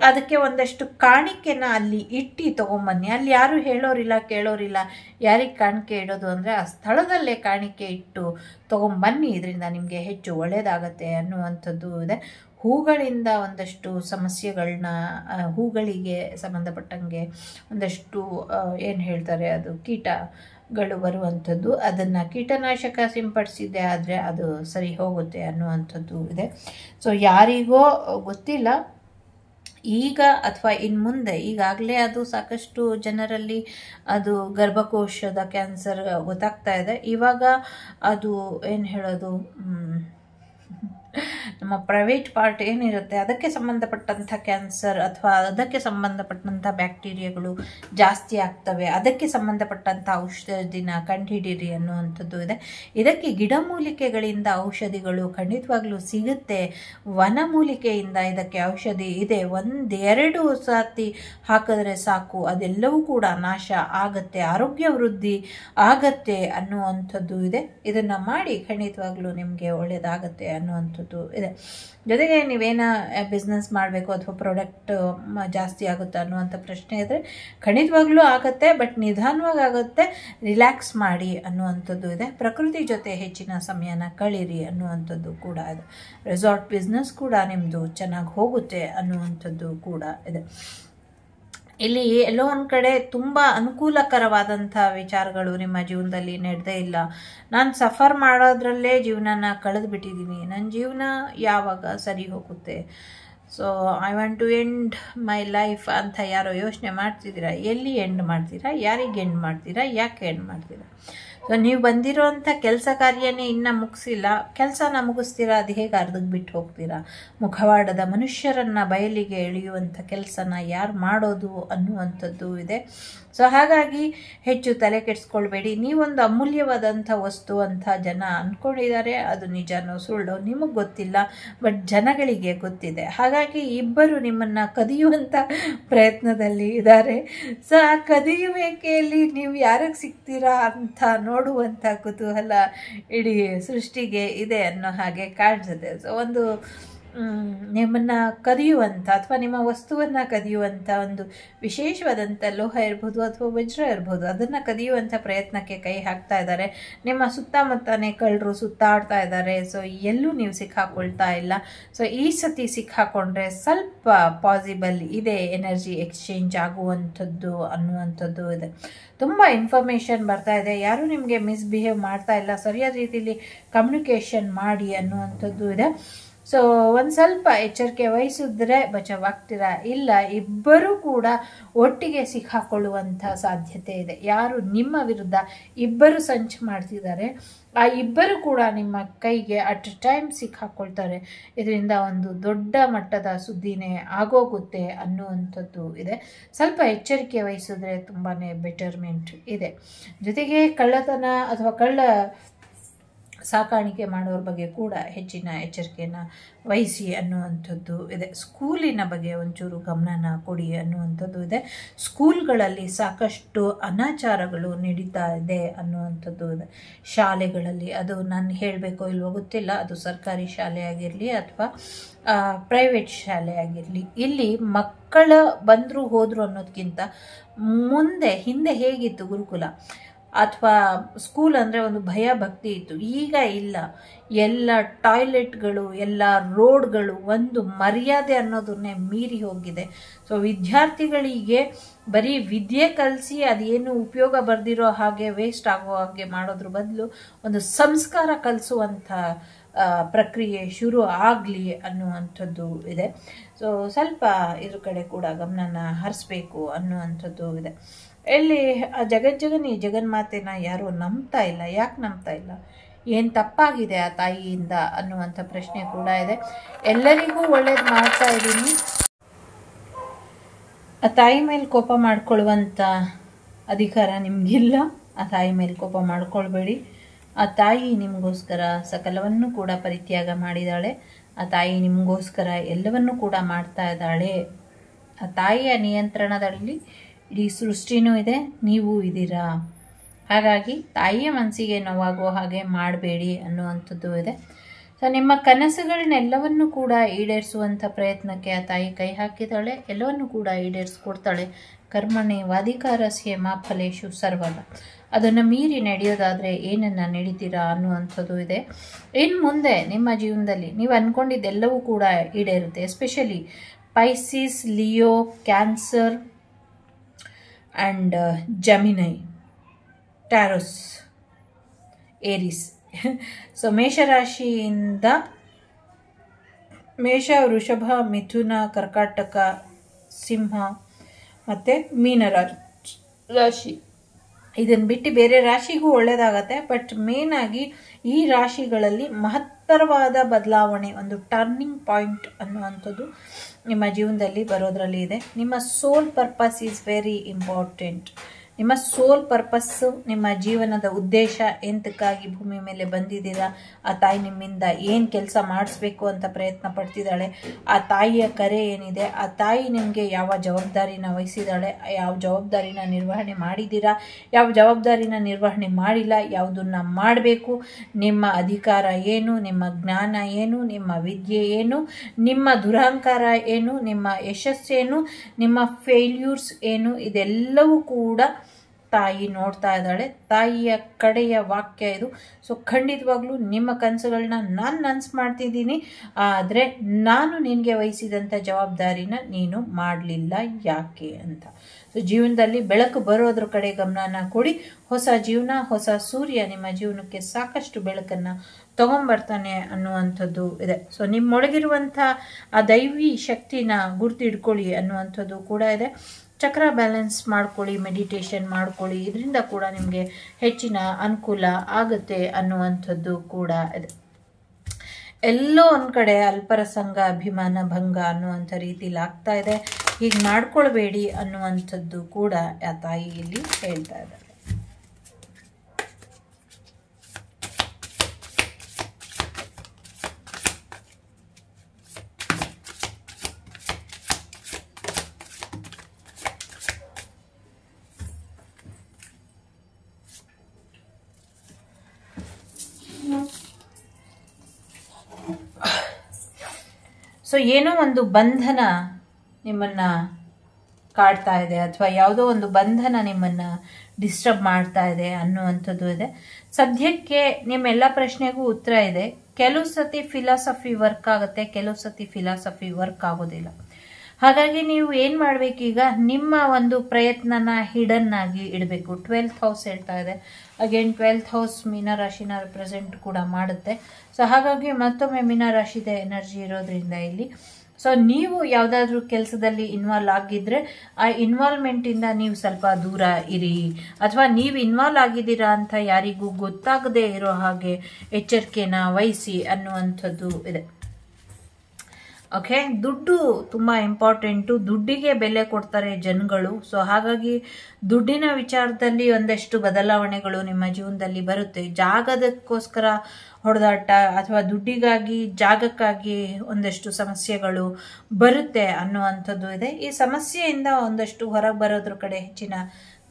Speaker 1: ಅದಕ್ಕೆ ಒಂದಷ್ಟು ಕಾಣಿಕೆನ ಅಲ್ಲಿ ಇಟ್ಟು ತೊಗೊಂಬನ್ನಿ ಅಲ್ಲಿ ಯಾರು ಹೇಳೋರಿಲ್ಲ ಕೇಳೋರಿಲ್ಲ ಯಾರಿಗೆ ಕಾಣಿಕೆ ಇಡೋದು ಅಂದರೆ ಆ ಸ್ಥಳದಲ್ಲೇ ಕಾಣಿಕೆ ಇಟ್ಟು ತೊಗೊಂಬನ್ನಿ ಇದರಿಂದ ನಿಮಗೆ ಹೆಚ್ಚು ಒಳ್ಳೆಯದಾಗತ್ತೆ ಅನ್ನುವಂಥದ್ದು ಇದೆ ಹೂಗಳಿಂದ ಒಂದಷ್ಟು ಸಮಸ್ಯೆಗಳನ್ನ ಹೂಗಳಿಗೆ ಸಂಬಂಧಪಟ್ಟಂಗೆ ಒಂದಷ್ಟು ಏನು ಹೇಳ್ತಾರೆ ಅದು ಕೀಟ ಗಳು ಬರುವಂಥದ್ದು ಅದನ್ನು ಕೀಟನಾಶಕ ಸಿಂಪಡಿಸಿದೆ ಆದರೆ ಅದು ಸರಿ ಹೋಗುತ್ತೆ ಅನ್ನುವಂಥದ್ದು ಇದೆ ಸೊ ಯಾರಿಗೋ ಗೊತ್ತಿಲ್ಲ ಈಗ ಅಥವಾ ಇನ್ನು ಮುಂದೆ ಈಗಾಗಲೇ ಅದು ಸಾಕಷ್ಟು ಜನರಲ್ಲಿ ಅದು ಗರ್ಭಕೋಶದ ಕ್ಯಾನ್ಸರ್ ಗೊತ್ತಾಗ್ತಾ ಇದೆ ಇವಾಗ ಅದು ಏನು ಹೇಳೋದು ನಮ್ಮ ಪ್ರೈವೇಟ್ ಪಾರ್ಟ್ ಏನಿರುತ್ತೆ ಅದಕ್ಕೆ ಸಂಬಂಧಪಟ್ಟಂಥ ಕ್ಯಾನ್ಸರ್ ಅಥವಾ ಅದಕ್ಕೆ ಸಂಬಂಧಪಟ್ಟಂಥ ಬ್ಯಾಕ್ಟೀರಿಯಾಗಳು ಜಾಸ್ತಿ ಆಗ್ತವೆ ಅದಕ್ಕೆ ಸಂಬಂಧಪಟ್ಟಂಥ ಔಷಧಿನ ಕಂಡುಹಿಡೀರಿ ಅನ್ನುವಂಥದ್ದು ಇದೆ ಇದಕ್ಕೆ ಗಿಡಮೂಲಿಕೆಗಳಿಂದ ಔಷಧಿಗಳು ಖಂಡಿತವಾಗ್ಲೂ ಸಿಗುತ್ತೆ ವನಮೂಲಿಕೆಯಿಂದ ಇದಕ್ಕೆ ಔಷಧಿ ಇದೆ ಒಂದೆರಡು ಸಾತಿ ಹಾಕಿದ್ರೆ ಸಾಕು ಅದೆಲ್ಲವೂ ಕೂಡ ನಾಶ ಆಗತ್ತೆ ಆರೋಗ್ಯ ವೃದ್ಧಿ ಆಗತ್ತೆ ಅನ್ನುವಂಥದ್ದು ಇದೆ ಇದನ್ನು ಮಾಡಿ ಖಂಡಿತವಾಗ್ಲೂ ನಿಮಗೆ ಒಳ್ಳೆಯದಾಗತ್ತೆ ಅನ್ನುವಂಥದ್ದು ಇದೆ ಜೊತೆಗೆ ನೀವೇನ ಬಿಸ್ನೆಸ್ ಮಾಡಬೇಕು ಅಥವಾ ಪ್ರಾಡಕ್ಟ್ ಜಾಸ್ತಿ ಆಗುತ್ತೆ ಅನ್ನುವಂಥ ಪ್ರಶ್ನೆ ಇದ್ದರೆ ಖಂಡಿತವಾಗ್ಲೂ ಆಗುತ್ತೆ ಬಟ್ ನಿಧಾನವಾಗಿ ಆಗುತ್ತೆ ರಿಲ್ಯಾಕ್ಸ್ ಮಾಡಿ ಅನ್ನುವಂಥದ್ದು ಇದೆ ಪ್ರಕೃತಿ ಜೊತೆ ಹೆಚ್ಚಿನ ಸಮಯನ ಕಳೀರಿ ಅನ್ನುವಂಥದ್ದು ಕೂಡ ಇದೆ ರೆಸಾರ್ಟ್ ಬಿಸ್ನೆಸ್ ಕೂಡ ನಿಮ್ಮದು ಚೆನ್ನಾಗಿ ಹೋಗುತ್ತೆ ಅನ್ನುವಂಥದ್ದು ಕೂಡ ಇದೆ ಇಲ್ಲಿ ಎಲ್ಲೋ ಒಂದು ಕಡೆ ತುಂಬ ಅನುಕೂಲಕರವಾದಂಥ ವಿಚಾರಗಳು ನಿಮ್ಮ ಜೀವನದಲ್ಲಿ ನಡೆದೇ ಇಲ್ಲ ನಾನು ಸಫರ್ ಮಾಡೋದ್ರಲ್ಲೇ ಜೀವನನ ಕಳೆದು ಬಿಟ್ಟಿದ್ದೀನಿ ನನ್ನ ಜೀವನ ಯಾವಾಗ ಸರಿ ಹೋಗುತ್ತೆ so I want to end my life ಅಂತ ಯಾರೋ ಯೋಚನೆ ಮಾಡ್ತಿದ್ದೀರಾ ಎಲ್ಲಿ ಎಂಡ್ ಮಾಡ್ತೀರಾ ಯಾರಿಗೆ ಎಂಡ್ ಮಾಡ್ತೀರಾ ಯಾಕೆ ಎಂಡ್ ಮಾಡ್ತೀರಾ ಸೊ ನೀವು ಬಂದಿರುವಂಥ ಕೆಲಸ ಕಾರ್ಯನೇ ಇನ್ನೂ ಮುಗಿಸಿಲ್ಲ ಕೆಲಸನ ಮುಗಿಸ್ತೀರಾ ಅದು ಹೇಗೆ ಅರ್ಧಕ್ಕೆ ಬಿಟ್ಟು ಹೋಗ್ತೀರಾ ಮುಖವಾಡದ ಮನುಷ್ಯರನ್ನು ಬಯಲಿಗೆ ಎಳೆಯುವಂಥ ಕೆಲಸನ ಯಾರು ಮಾಡೋದು ಅನ್ನುವಂಥದ್ದು ಇದೆ ಸೊ ಹಾಗಾಗಿ ಹೆಚ್ಚು ತಲೆ ಕೆಡಿಸ್ಕೊಳ್ಬೇಡಿ ನೀವೊಂದು ಅಮೂಲ್ಯವಾದಂಥ ವಸ್ತು ಅಂತ ಜನ ಅಂದ್ಕೊಂಡಿದ್ದಾರೆ ಅದು ನಿಜನೋ ಸುಳ್ಳು ನಿಮಗೆ ಗೊತ್ತಿಲ್ಲ ಬಟ್ ಜನಗಳಿಗೆ ಗೊತ್ತಿದೆ ಹಾಗಾಗಿ ಇಬ್ಬರು ನಿಮ್ಮನ್ನು ಕದಿಯುವಂಥ ಪ್ರಯತ್ನದಲ್ಲಿ ಇದ್ದಾರೆ ಸೊ ಆ ಕದಿಯುವಿಕೆಯಲ್ಲಿ ನೀವು ಯಾರಿಗೆ ಸಿಗ್ತೀರಾ ಅಂತ ನೋಡುವಂಥ ಕುತೂಹಲ ಇಡೀ ಸೃಷ್ಟಿಗೆ ಇದೆ ಅನ್ನೋ ಹಾಗೆ ಕಾಣಿಸುತ್ತೆ ಸೊ ಒಂದು ನಿಮ್ಮನ್ನು ಕದಿಯುವಂಥ ಅಥವಾ ನಿಮ್ಮ ವಸ್ತುವನ್ನು ಕದಿಯುವಂಥ ಒಂದು ವಿಶೇಷವಾದಂಥ ಲೋಹ ಇರ್ಬೋದು ಅಥವಾ ವಜ್ರ ಇರ್ಬೋದು ಅದನ್ನು ಕದಿಯುವಂಥ ಪ್ರಯತ್ನಕ್ಕೆ ಕೈ ಹಾಕ್ತಾ ಇದ್ದಾರೆ ನಿಮ್ಮ ಸುತ್ತಮುತ್ತನೇ ಕಳ್ಳರು ಸುತ್ತಾಡ್ತಾ ಇದ್ದಾರೆ ಸೊ ಎಲ್ಲೂ ನೀವು ಸಿಕ್ಕಾಕೊಳ್ತಾ ಇಲ್ಲ ಸೊ ಈ ಸತಿ ಸಿಕ್ಕಾಕೊಂಡ್ರೆ ಸ್ವಲ್ಪ ಪಾಸಿಬಲ್ ಇದೆ ಎನರ್ಜಿ ಎಕ್ಸ್ಚೇಂಜ್ ಆಗುವಂಥದ್ದು ಅನ್ನುವಂಥದ್ದು ಇದೆ ತುಂಬ ಇನ್ಫಾರ್ಮೇಷನ್ ಬರ್ತಾ ಇದೆ ಯಾರೂ ನಿಮಗೆ ಮಿಸ್ಬಿಹೇವ್ ಮಾಡ್ತಾ ಇಲ್ಲ ಸರಿಯಾದ ರೀತಿಯಲ್ಲಿ ಕಮ್ಯುನಿಕೇಷನ್ ಮಾಡಿ ಅನ್ನುವಂಥದ್ದು ಇದೆ ಸೊ ಒಂದು ಸ್ವಲ್ಪ ಎಚ್ಚರಿಕೆ ವಹಿಸಿದ್ರೆ ಬಚಾವಾಗ್ತೀರಾ ಇಲ್ಲ ಇಬ್ಬರೂ ಕೂಡ ಒಟ್ಟಿಗೆ ಸಿಕ್ಕಾಕೊಳ್ಳುವಂಥ ಸಾಧ್ಯತೆ ಇದೆ ಯಾರು ನಿಮ್ಮ ವಿರುದ್ಧ ಇಬ್ಬರು ಸಂಚು ಮಾಡ್ತಿದ್ದಾರೆ ಆ ಇಬ್ಬರು ಕೂಡ ನಿಮ್ಮ ಕೈಗೆ ಅಟ್ ಟೈಮ್ ಸಿಕ್ಕಾಕ್ಕೊಳ್ತಾರೆ ಇದರಿಂದ ಒಂದು ದೊಡ್ಡ ಮಟ್ಟದ ಸುದ್ದಿನೇ ಆಗೋಗುತ್ತೆ ಅನ್ನುವಂಥದ್ದು ಇದೆ ಸ್ವಲ್ಪ ಎಚ್ಚರಿಕೆ ವಹಿಸಿದ್ರೆ ತುಂಬಾ ಬೆಟರ್ಮೆಂಟ್ ಇದೆ ಜೊತೆಗೆ ಕಳ್ಳತನ ಅಥವಾ ಕಳ್ಳ ಸಾಕಾಣಿಕೆ ಮಾಡೋರ ಬಗ್ಗೆ ಕೂಡ ಹೆಚ್ಚಿನ ಎಚ್ಚರಿಕೆಯನ್ನು ವಹಿಸಿ ಅನ್ನುವಂಥದ್ದು ಇದೆ ಸ್ಕೂಲಿನ ಬಗ್ಗೆ ಒಂಚೂರು ಗಮನನ ಕೊಡಿ ಅನ್ನುವಂಥದ್ದು ಇದೆ ಸ್ಕೂಲ್ಗಳಲ್ಲಿ ಸಾಕಷ್ಟು ಅನಾಚಾರಗಳು ನಡೀತಾ ಇದೆ ಅನ್ನುವಂಥದ್ದು ಇದೆ ಶಾಲೆಗಳಲ್ಲಿ ಅದು ನಾನು ಹೇಳಬೇಕೋ ಇಲ್ವೋ ಗೊತ್ತಿಲ್ಲ ಅದು ಸರ್ಕಾರಿ ಶಾಲೆ ಆಗಿರಲಿ ಅಥವಾ ಪ್ರೈವೇಟ್ ಶಾಲೆ ಆಗಿರಲಿ ಇಲ್ಲಿ ಮಕ್ಕಳ ಬಂದರು ಹೋದರು ಅನ್ನೋದಕ್ಕಿಂತ ಮುಂದೆ ಹಿಂದೆ ಹೇಗಿತ್ತು ಗುರುಕುಲ ಅಥವಾ ಸ್ಕೂಲ್ ಅಂದರೆ ಒಂದು ಭಯ ಭಕ್ತಿ ಇತ್ತು ಈಗ ಇಲ್ಲ ಎಲ್ಲ ಟಾಯ್ಲೆಟ್ಗಳು ಎಲ್ಲ ರೋಡ್ಗಳು ಒಂದು ಮರ್ಯಾದೆ ಅನ್ನೋದನ್ನೇ ಮೀರಿ ಹೋಗಿದೆ ಸೊ ವಿದ್ಯಾರ್ಥಿಗಳಿಗೆ ಬರೀ ವಿದ್ಯೆ ಕಲಿಸಿ ಅದೇನು ಉಪಯೋಗ ಬರೆದಿರೋ ಹಾಗೆ ವೇಸ್ಟ್ ಆಗೋ ಹಾಗೆ ಮಾಡೋದ್ರ ಬದಲು ಒಂದು ಸಂಸ್ಕಾರ ಕಲಿಸುವಂಥ ಪ್ರಕ್ರಿಯೆ ಶುರು ಆಗಲಿ ಅನ್ನುವಂಥದ್ದು ಇದೆ ಸೊ ಸ್ವಲ್ಪ ಇದ್ರ ಕಡೆ ಕೂಡ ಗಮನನ ಹರಿಸ್ಬೇಕು ಅನ್ನುವಂಥದ್ದು ಇದೆ ಎಲ್ಲಿ ಆ ಜಗಜ್ಜಗನಿ ಜಗನ್ಮಾತೆನ ಯಾರೂ ನಂಬ್ತಾ ಇಲ್ಲ ಯಾಕೆ ನಂಬ್ತಾ ಇಲ್ಲ ಏನು ತಪ್ಪಾಗಿದೆ ಆ ತಾಯಿಯಿಂದ ಅನ್ನುವಂಥ ಪ್ರಶ್ನೆ ಕೂಡ ಇದೆ ಎಲ್ಲರಿಗೂ ಒಳ್ಳೇದು ಮಾಡ್ತಾ ಇದ್ದೀನಿ ಆ ತಾಯಿ ಮೇಲೆ ಕೋಪ ಮಾಡ್ಕೊಳ್ಳುವಂಥ ಅಧಿಕಾರ ನಿಮಗಿಲ್ಲ ಆ ತಾಯಿ ಮೇಲೆ ಕೋಪ ಮಾಡ್ಕೊಳ್ಬೇಡಿ ಆ ತಾಯಿ ನಿಮಗೋಸ್ಕರ ಸಕಲವನ್ನು ಕೂಡ ಪರಿತ್ಯಾಗ ಮಾಡಿದಾಳೆ ಆ ತಾಯಿ ನಿಮಗೋಸ್ಕರ ಎಲ್ಲವನ್ನೂ ಕೂಡ ಮಾಡ್ತಾ ಇದ್ದಾಳೆ ಆ ತಾಯಿಯ ನಿಯಂತ್ರಣದಲ್ಲಿ ಇಡೀ ಸೃಷ್ಟಿನೂ ಇದೆ ನೀವು ಇದ್ದೀರಾ ಹಾಗಾಗಿ ತಾಯಿಯ ಮನಸ್ಸಿಗೆ ನೋವಾಗುವ ಹಾಗೆ ಮಾಡಬೇಡಿ ಅನ್ನುವಂಥದ್ದು ಇದೆ ಸೊ ನಿಮ್ಮ ಕನಸುಗಳನ್ನೆಲ್ಲವನ್ನು ಕೂಡ ಈಡೇರಿಸುವಂಥ ಪ್ರಯತ್ನಕ್ಕೆ ಆ ತಾಯಿ ಕೈ ಹಾಕಿದ್ದಾಳೆ ಎಲ್ಲವನ್ನು ಕೂಡ ಈಡೇರಿಸ್ಕೊಡ್ತಾಳೆ ಕರ್ಮಣಿ ವಾದಿಕಾರ ಸೇಮ ಫಲೇಶು ಸರ್ವಲ್ಲ ಅದನ್ನು ಮೀರಿ ನಡೆಯೋದಾದರೆ ಏನನ್ನು ನಡೀತೀರಾ ಅನ್ನುವಂಥದ್ದು ಇದೆ ಇನ್ನು ಮುಂದೆ ನಿಮ್ಮ ಜೀವನದಲ್ಲಿ ನೀವು ಅಂದ್ಕೊಂಡಿದ್ದೆಲ್ಲವೂ ಕೂಡ ಈಡೇರುತ್ತೆ especially Pisces Leo Cancer and Gemini Taurus Aries so ಮೇಷರಾಶಿಯಿಂದ ಮೇಷ ವೃಷಭ ಮಿಥುನ ಕರ್ಕಾಟಕ ಸಿಂಹ ಮತ್ತು ಮೀನರಾಶಿ ರಾಶಿ ಇದನ್ನು ಬಿಟ್ಟು ಬೇರೆ ರಾಶಿಗೂ ಒಳ್ಳೆಯದಾಗತ್ತೆ ಬಟ್ ಮೇನಾಗಿ ಈ ರಾಶಿಗಳಲ್ಲಿ ಮಹತ್ತರವಾದ ಬದಲಾವಣೆ ಒಂದು ಟರ್ನಿಂಗ್ ಪಾಯಿಂಟ್ ಅನ್ನುವಂಥದ್ದು ನಿಮ್ಮ ಜೀವನದಲ್ಲಿ ಬರೋದ್ರಲ್ಲಿ ಇದೆ ನಿಮ್ಮ soul purpose is very important ನಿಮ್ಮ ಸೋಲ್ ಪರ್ಪಸ್ಸು ನಿಮ್ಮ ಜೀವನದ ಉದ್ದೇಶ ಎಂತಕ್ಕಾಗಿ ಭೂಮಿ ಮೇಲೆ ಬಂದಿದ್ದೀರಾ ಆ ತಾಯಿ ನಿಮ್ಮಿಂದ ಏನು ಕೆಲಸ ಮಾಡಿಸ್ಬೇಕು ಅಂತ ಪ್ರಯತ್ನ ಪಡ್ತಿದ್ದಾಳೆ ಆ ತಾಯಿಯ ಕರೆ ಏನಿದೆ ಆ ತಾಯಿ ನಿಮಗೆ ಯಾವ ಜವಾಬ್ದಾರಿನ ವಹಿಸಿದ್ದಾಳೆ ಯಾವ ಜವಾಬ್ದಾರಿನ ನಿರ್ವಹಣೆ ಮಾಡಿದ್ದೀರಾ ಯಾವ ಜವಾಬ್ದಾರಿನ ನಿರ್ವಹಣೆ ಮಾಡಿಲ್ಲ ಯಾವುದನ್ನು ಮಾಡಬೇಕು ನಿಮ್ಮ ಅಧಿಕಾರ ಏನು ನಿಮ್ಮ ಜ್ಞಾನ ಏನು ನಿಮ್ಮ ವಿದ್ಯೆ ಏನು ನಿಮ್ಮ ದುರಹಂಕಾರ ಏನು ನಿಮ್ಮ ಯಶಸ್ಸೇನು ನಿಮ್ಮ ಫೇಲ್ಯೂರ್ಸ್ ಏನು ಇದೆಲ್ಲವೂ ಕೂಡ ತಾಯಿ ನೋಡ್ತಾ ಇದ್ದಾಳೆ ತಾಯಿಯ ಕಡೆಯ ವಾಕ್ಯ ಇದು ಸೊ ಖಂಡಿತವಾಗ್ಲೂ ನಿಮ್ಮ ಕನಸುಗಳನ್ನ ನಾನು ನನಸು ಮಾಡ್ತಿದ್ದೀನಿ ಆದರೆ ನಾನು ನಿನಗೆ ವಹಿಸಿದಂಥ ಜವಾಬ್ದಾರಿನ ನೀನು ಮಾಡಲಿಲ್ಲ ಯಾಕೆ ಅಂತ ಸೊ ಜೀವನದಲ್ಲಿ ಬೆಳಕು ಬರೋದ್ರ ಕಡೆ ಗಮನನ ಕೊಡಿ ಹೊಸ ಜೀವನ ಹೊಸ ಸೂರ್ಯ ನಿಮ್ಮ ಜೀವನಕ್ಕೆ ಸಾಕಷ್ಟು ಬೆಳಕನ್ನು ತಗೊಂಬರ್ತಾನೆ ಅನ್ನುವಂಥದ್ದು ಇದೆ ಸೊ ನಿಮ್ಮೊಳಗಿರುವಂಥ ಆ ದೈವಿ ಶಕ್ತಿನ ಗುರ್ತಿಡ್ಕೊಳ್ಳಿ ಅನ್ನುವಂಥದ್ದು ಕೂಡ ಇದೆ ಚಕ್ರ ಬ್ಯಾಲೆನ್ಸ್ ಮಾಡ್ಕೊಳ್ಳಿ ಮೆಡಿಟೇಷನ್ ಮಾಡ್ಕೊಳ್ಳಿ ಇದರಿಂದ ಕೂಡ ನಿಮಗೆ ಹೆಚ್ಚಿನ ಅನುಕೂಲ ಆಗುತ್ತೆ ಅನ್ನುವಂಥದ್ದು ಕೂಡ ಇದೆ ಎಲ್ಲೋ ಒಂದು ಕಡೆ ಅಲ್ಪರ ಸಂಘ ಅಭಿಮಾನ ಭಂಗ ಅನ್ನುವಂಥ ರೀತಿಲಿ ಆಗ್ತಾ ಇದೆ ಹೀಗೆ ಮಾಡ್ಕೊಳ್ಬೇಡಿ ಅನ್ನುವಂಥದ್ದು ಕೂಡ ಆ ತಾಯಿಯಲ್ಲಿ ಇಲ್ಲಿ ಹೇಳ್ತಾ ಇದ್ದಾರೆ ಸೊ ಏನೋ ಒಂದು ಬಂಧನ ನಿಮ್ಮನ್ನು ಕಾಡ್ತಾ ಇದೆ ಅಥವಾ ಯಾವುದೋ ಒಂದು ಬಂಧನ ನಿಮ್ಮನ್ನು ಡಿಸ್ಟರ್ಬ್ ಮಾಡ್ತಾ ಇದೆ ಅನ್ನುವಂಥದ್ದು ಇದೆ ಸದ್ಯಕ್ಕೆ ನಿಮ್ಮೆಲ್ಲ ಪ್ರಶ್ನೆಗೂ ಉತ್ತರ ಇದೆ ಕೆಲವು ಸತಿ ಫಿಲಾಸಫಿ ವರ್ಕ್ ಆಗುತ್ತೆ ಕೆಲವು ಸತಿ ಫಿಲಾಸಫಿ ವರ್ಕ್ ಆಗೋದಿಲ್ಲ ಹಾಗಾಗಿ ನೀವು ಏನು ಮಾಡ್ಬೇಕೀಗ ನಿಮ್ಮ ಒಂದು ಪ್ರಯತ್ನನ ಹಿಡನ್ ಆಗಿ ಇಡಬೇಕು ಟ್ವೆಲ್ತ್ ಹೌಸ್ ಹೇಳ್ತಾ ಇದೆ ಅಗೇನ್ ಟ್ವೆಲ್ತ್ ಹೌಸ್ ಮೀನರಾಶಿನ ರೆಪ್ರೆಸೆಂಟ್ ಕೂಡ ಮಾಡುತ್ತೆ ಸೊ ಹಾಗಾಗಿ ಮತ್ತೊಮ್ಮೆ ಮೀನರಾಶಿದ ಎನರ್ಜಿ ಇರೋದ್ರಿಂದ ಇಲ್ಲಿ ಸೊ ನೀವು ಯಾವುದಾದ್ರೂ ಕೆಲಸದಲ್ಲಿ ಇನ್ವಾಲ್ವ್ ಆಗಿದ್ರೆ ಆ ಇನ್ವಾಲ್ವ್ಮೆಂಟಿಂದ ನೀವು ಸ್ವಲ್ಪ ದೂರ ಇರಿ ಅಥವಾ ನೀವು ಇನ್ವಾಲ್ವ್ ಆಗಿದ್ದೀರಾ ಅಂತ ಯಾರಿಗೂ ಗೊತ್ತಾಗದೇ ಇರೋ ಹಾಗೆ ಎಚ್ಚರಿಕೆನ ವಹಿಸಿ ಅನ್ನುವಂಥದ್ದು ಇದೆ ಓಕೆ ದುಡ್ಡು ತುಂಬ ಇಂಪಾರ್ಟೆಂಟು ದುಡ್ಡಿಗೆ ಬೆಲೆ ಕೊಡ್ತಾರೆ ಜನಗಳು ಸೊ ಹಾಗಾಗಿ ದುಡ್ಡಿನ ವಿಚಾರದಲ್ಲಿ ಒಂದಷ್ಟು ಬದಲಾವಣೆಗಳು ನಿಮ್ಮ ಜೀವನದಲ್ಲಿ ಬರುತ್ತೆ ಜಾಗದಕ್ಕೋಸ್ಕರ ಹೊಡೆದಾಟ ಅಥವಾ ದುಡ್ಡಿಗಾಗಿ ಜಾಗಕ್ಕಾಗಿ ಒಂದಷ್ಟು ಸಮಸ್ಯೆಗಳು ಬರುತ್ತೆ ಅನ್ನುವಂಥದ್ದು ಇದೆ ಈ ಸಮಸ್ಯೆಯಿಂದ ಒಂದಷ್ಟು ಹೊರಗೆ ಬರೋದ್ರ ಕಡೆ ಹೆಚ್ಚಿನ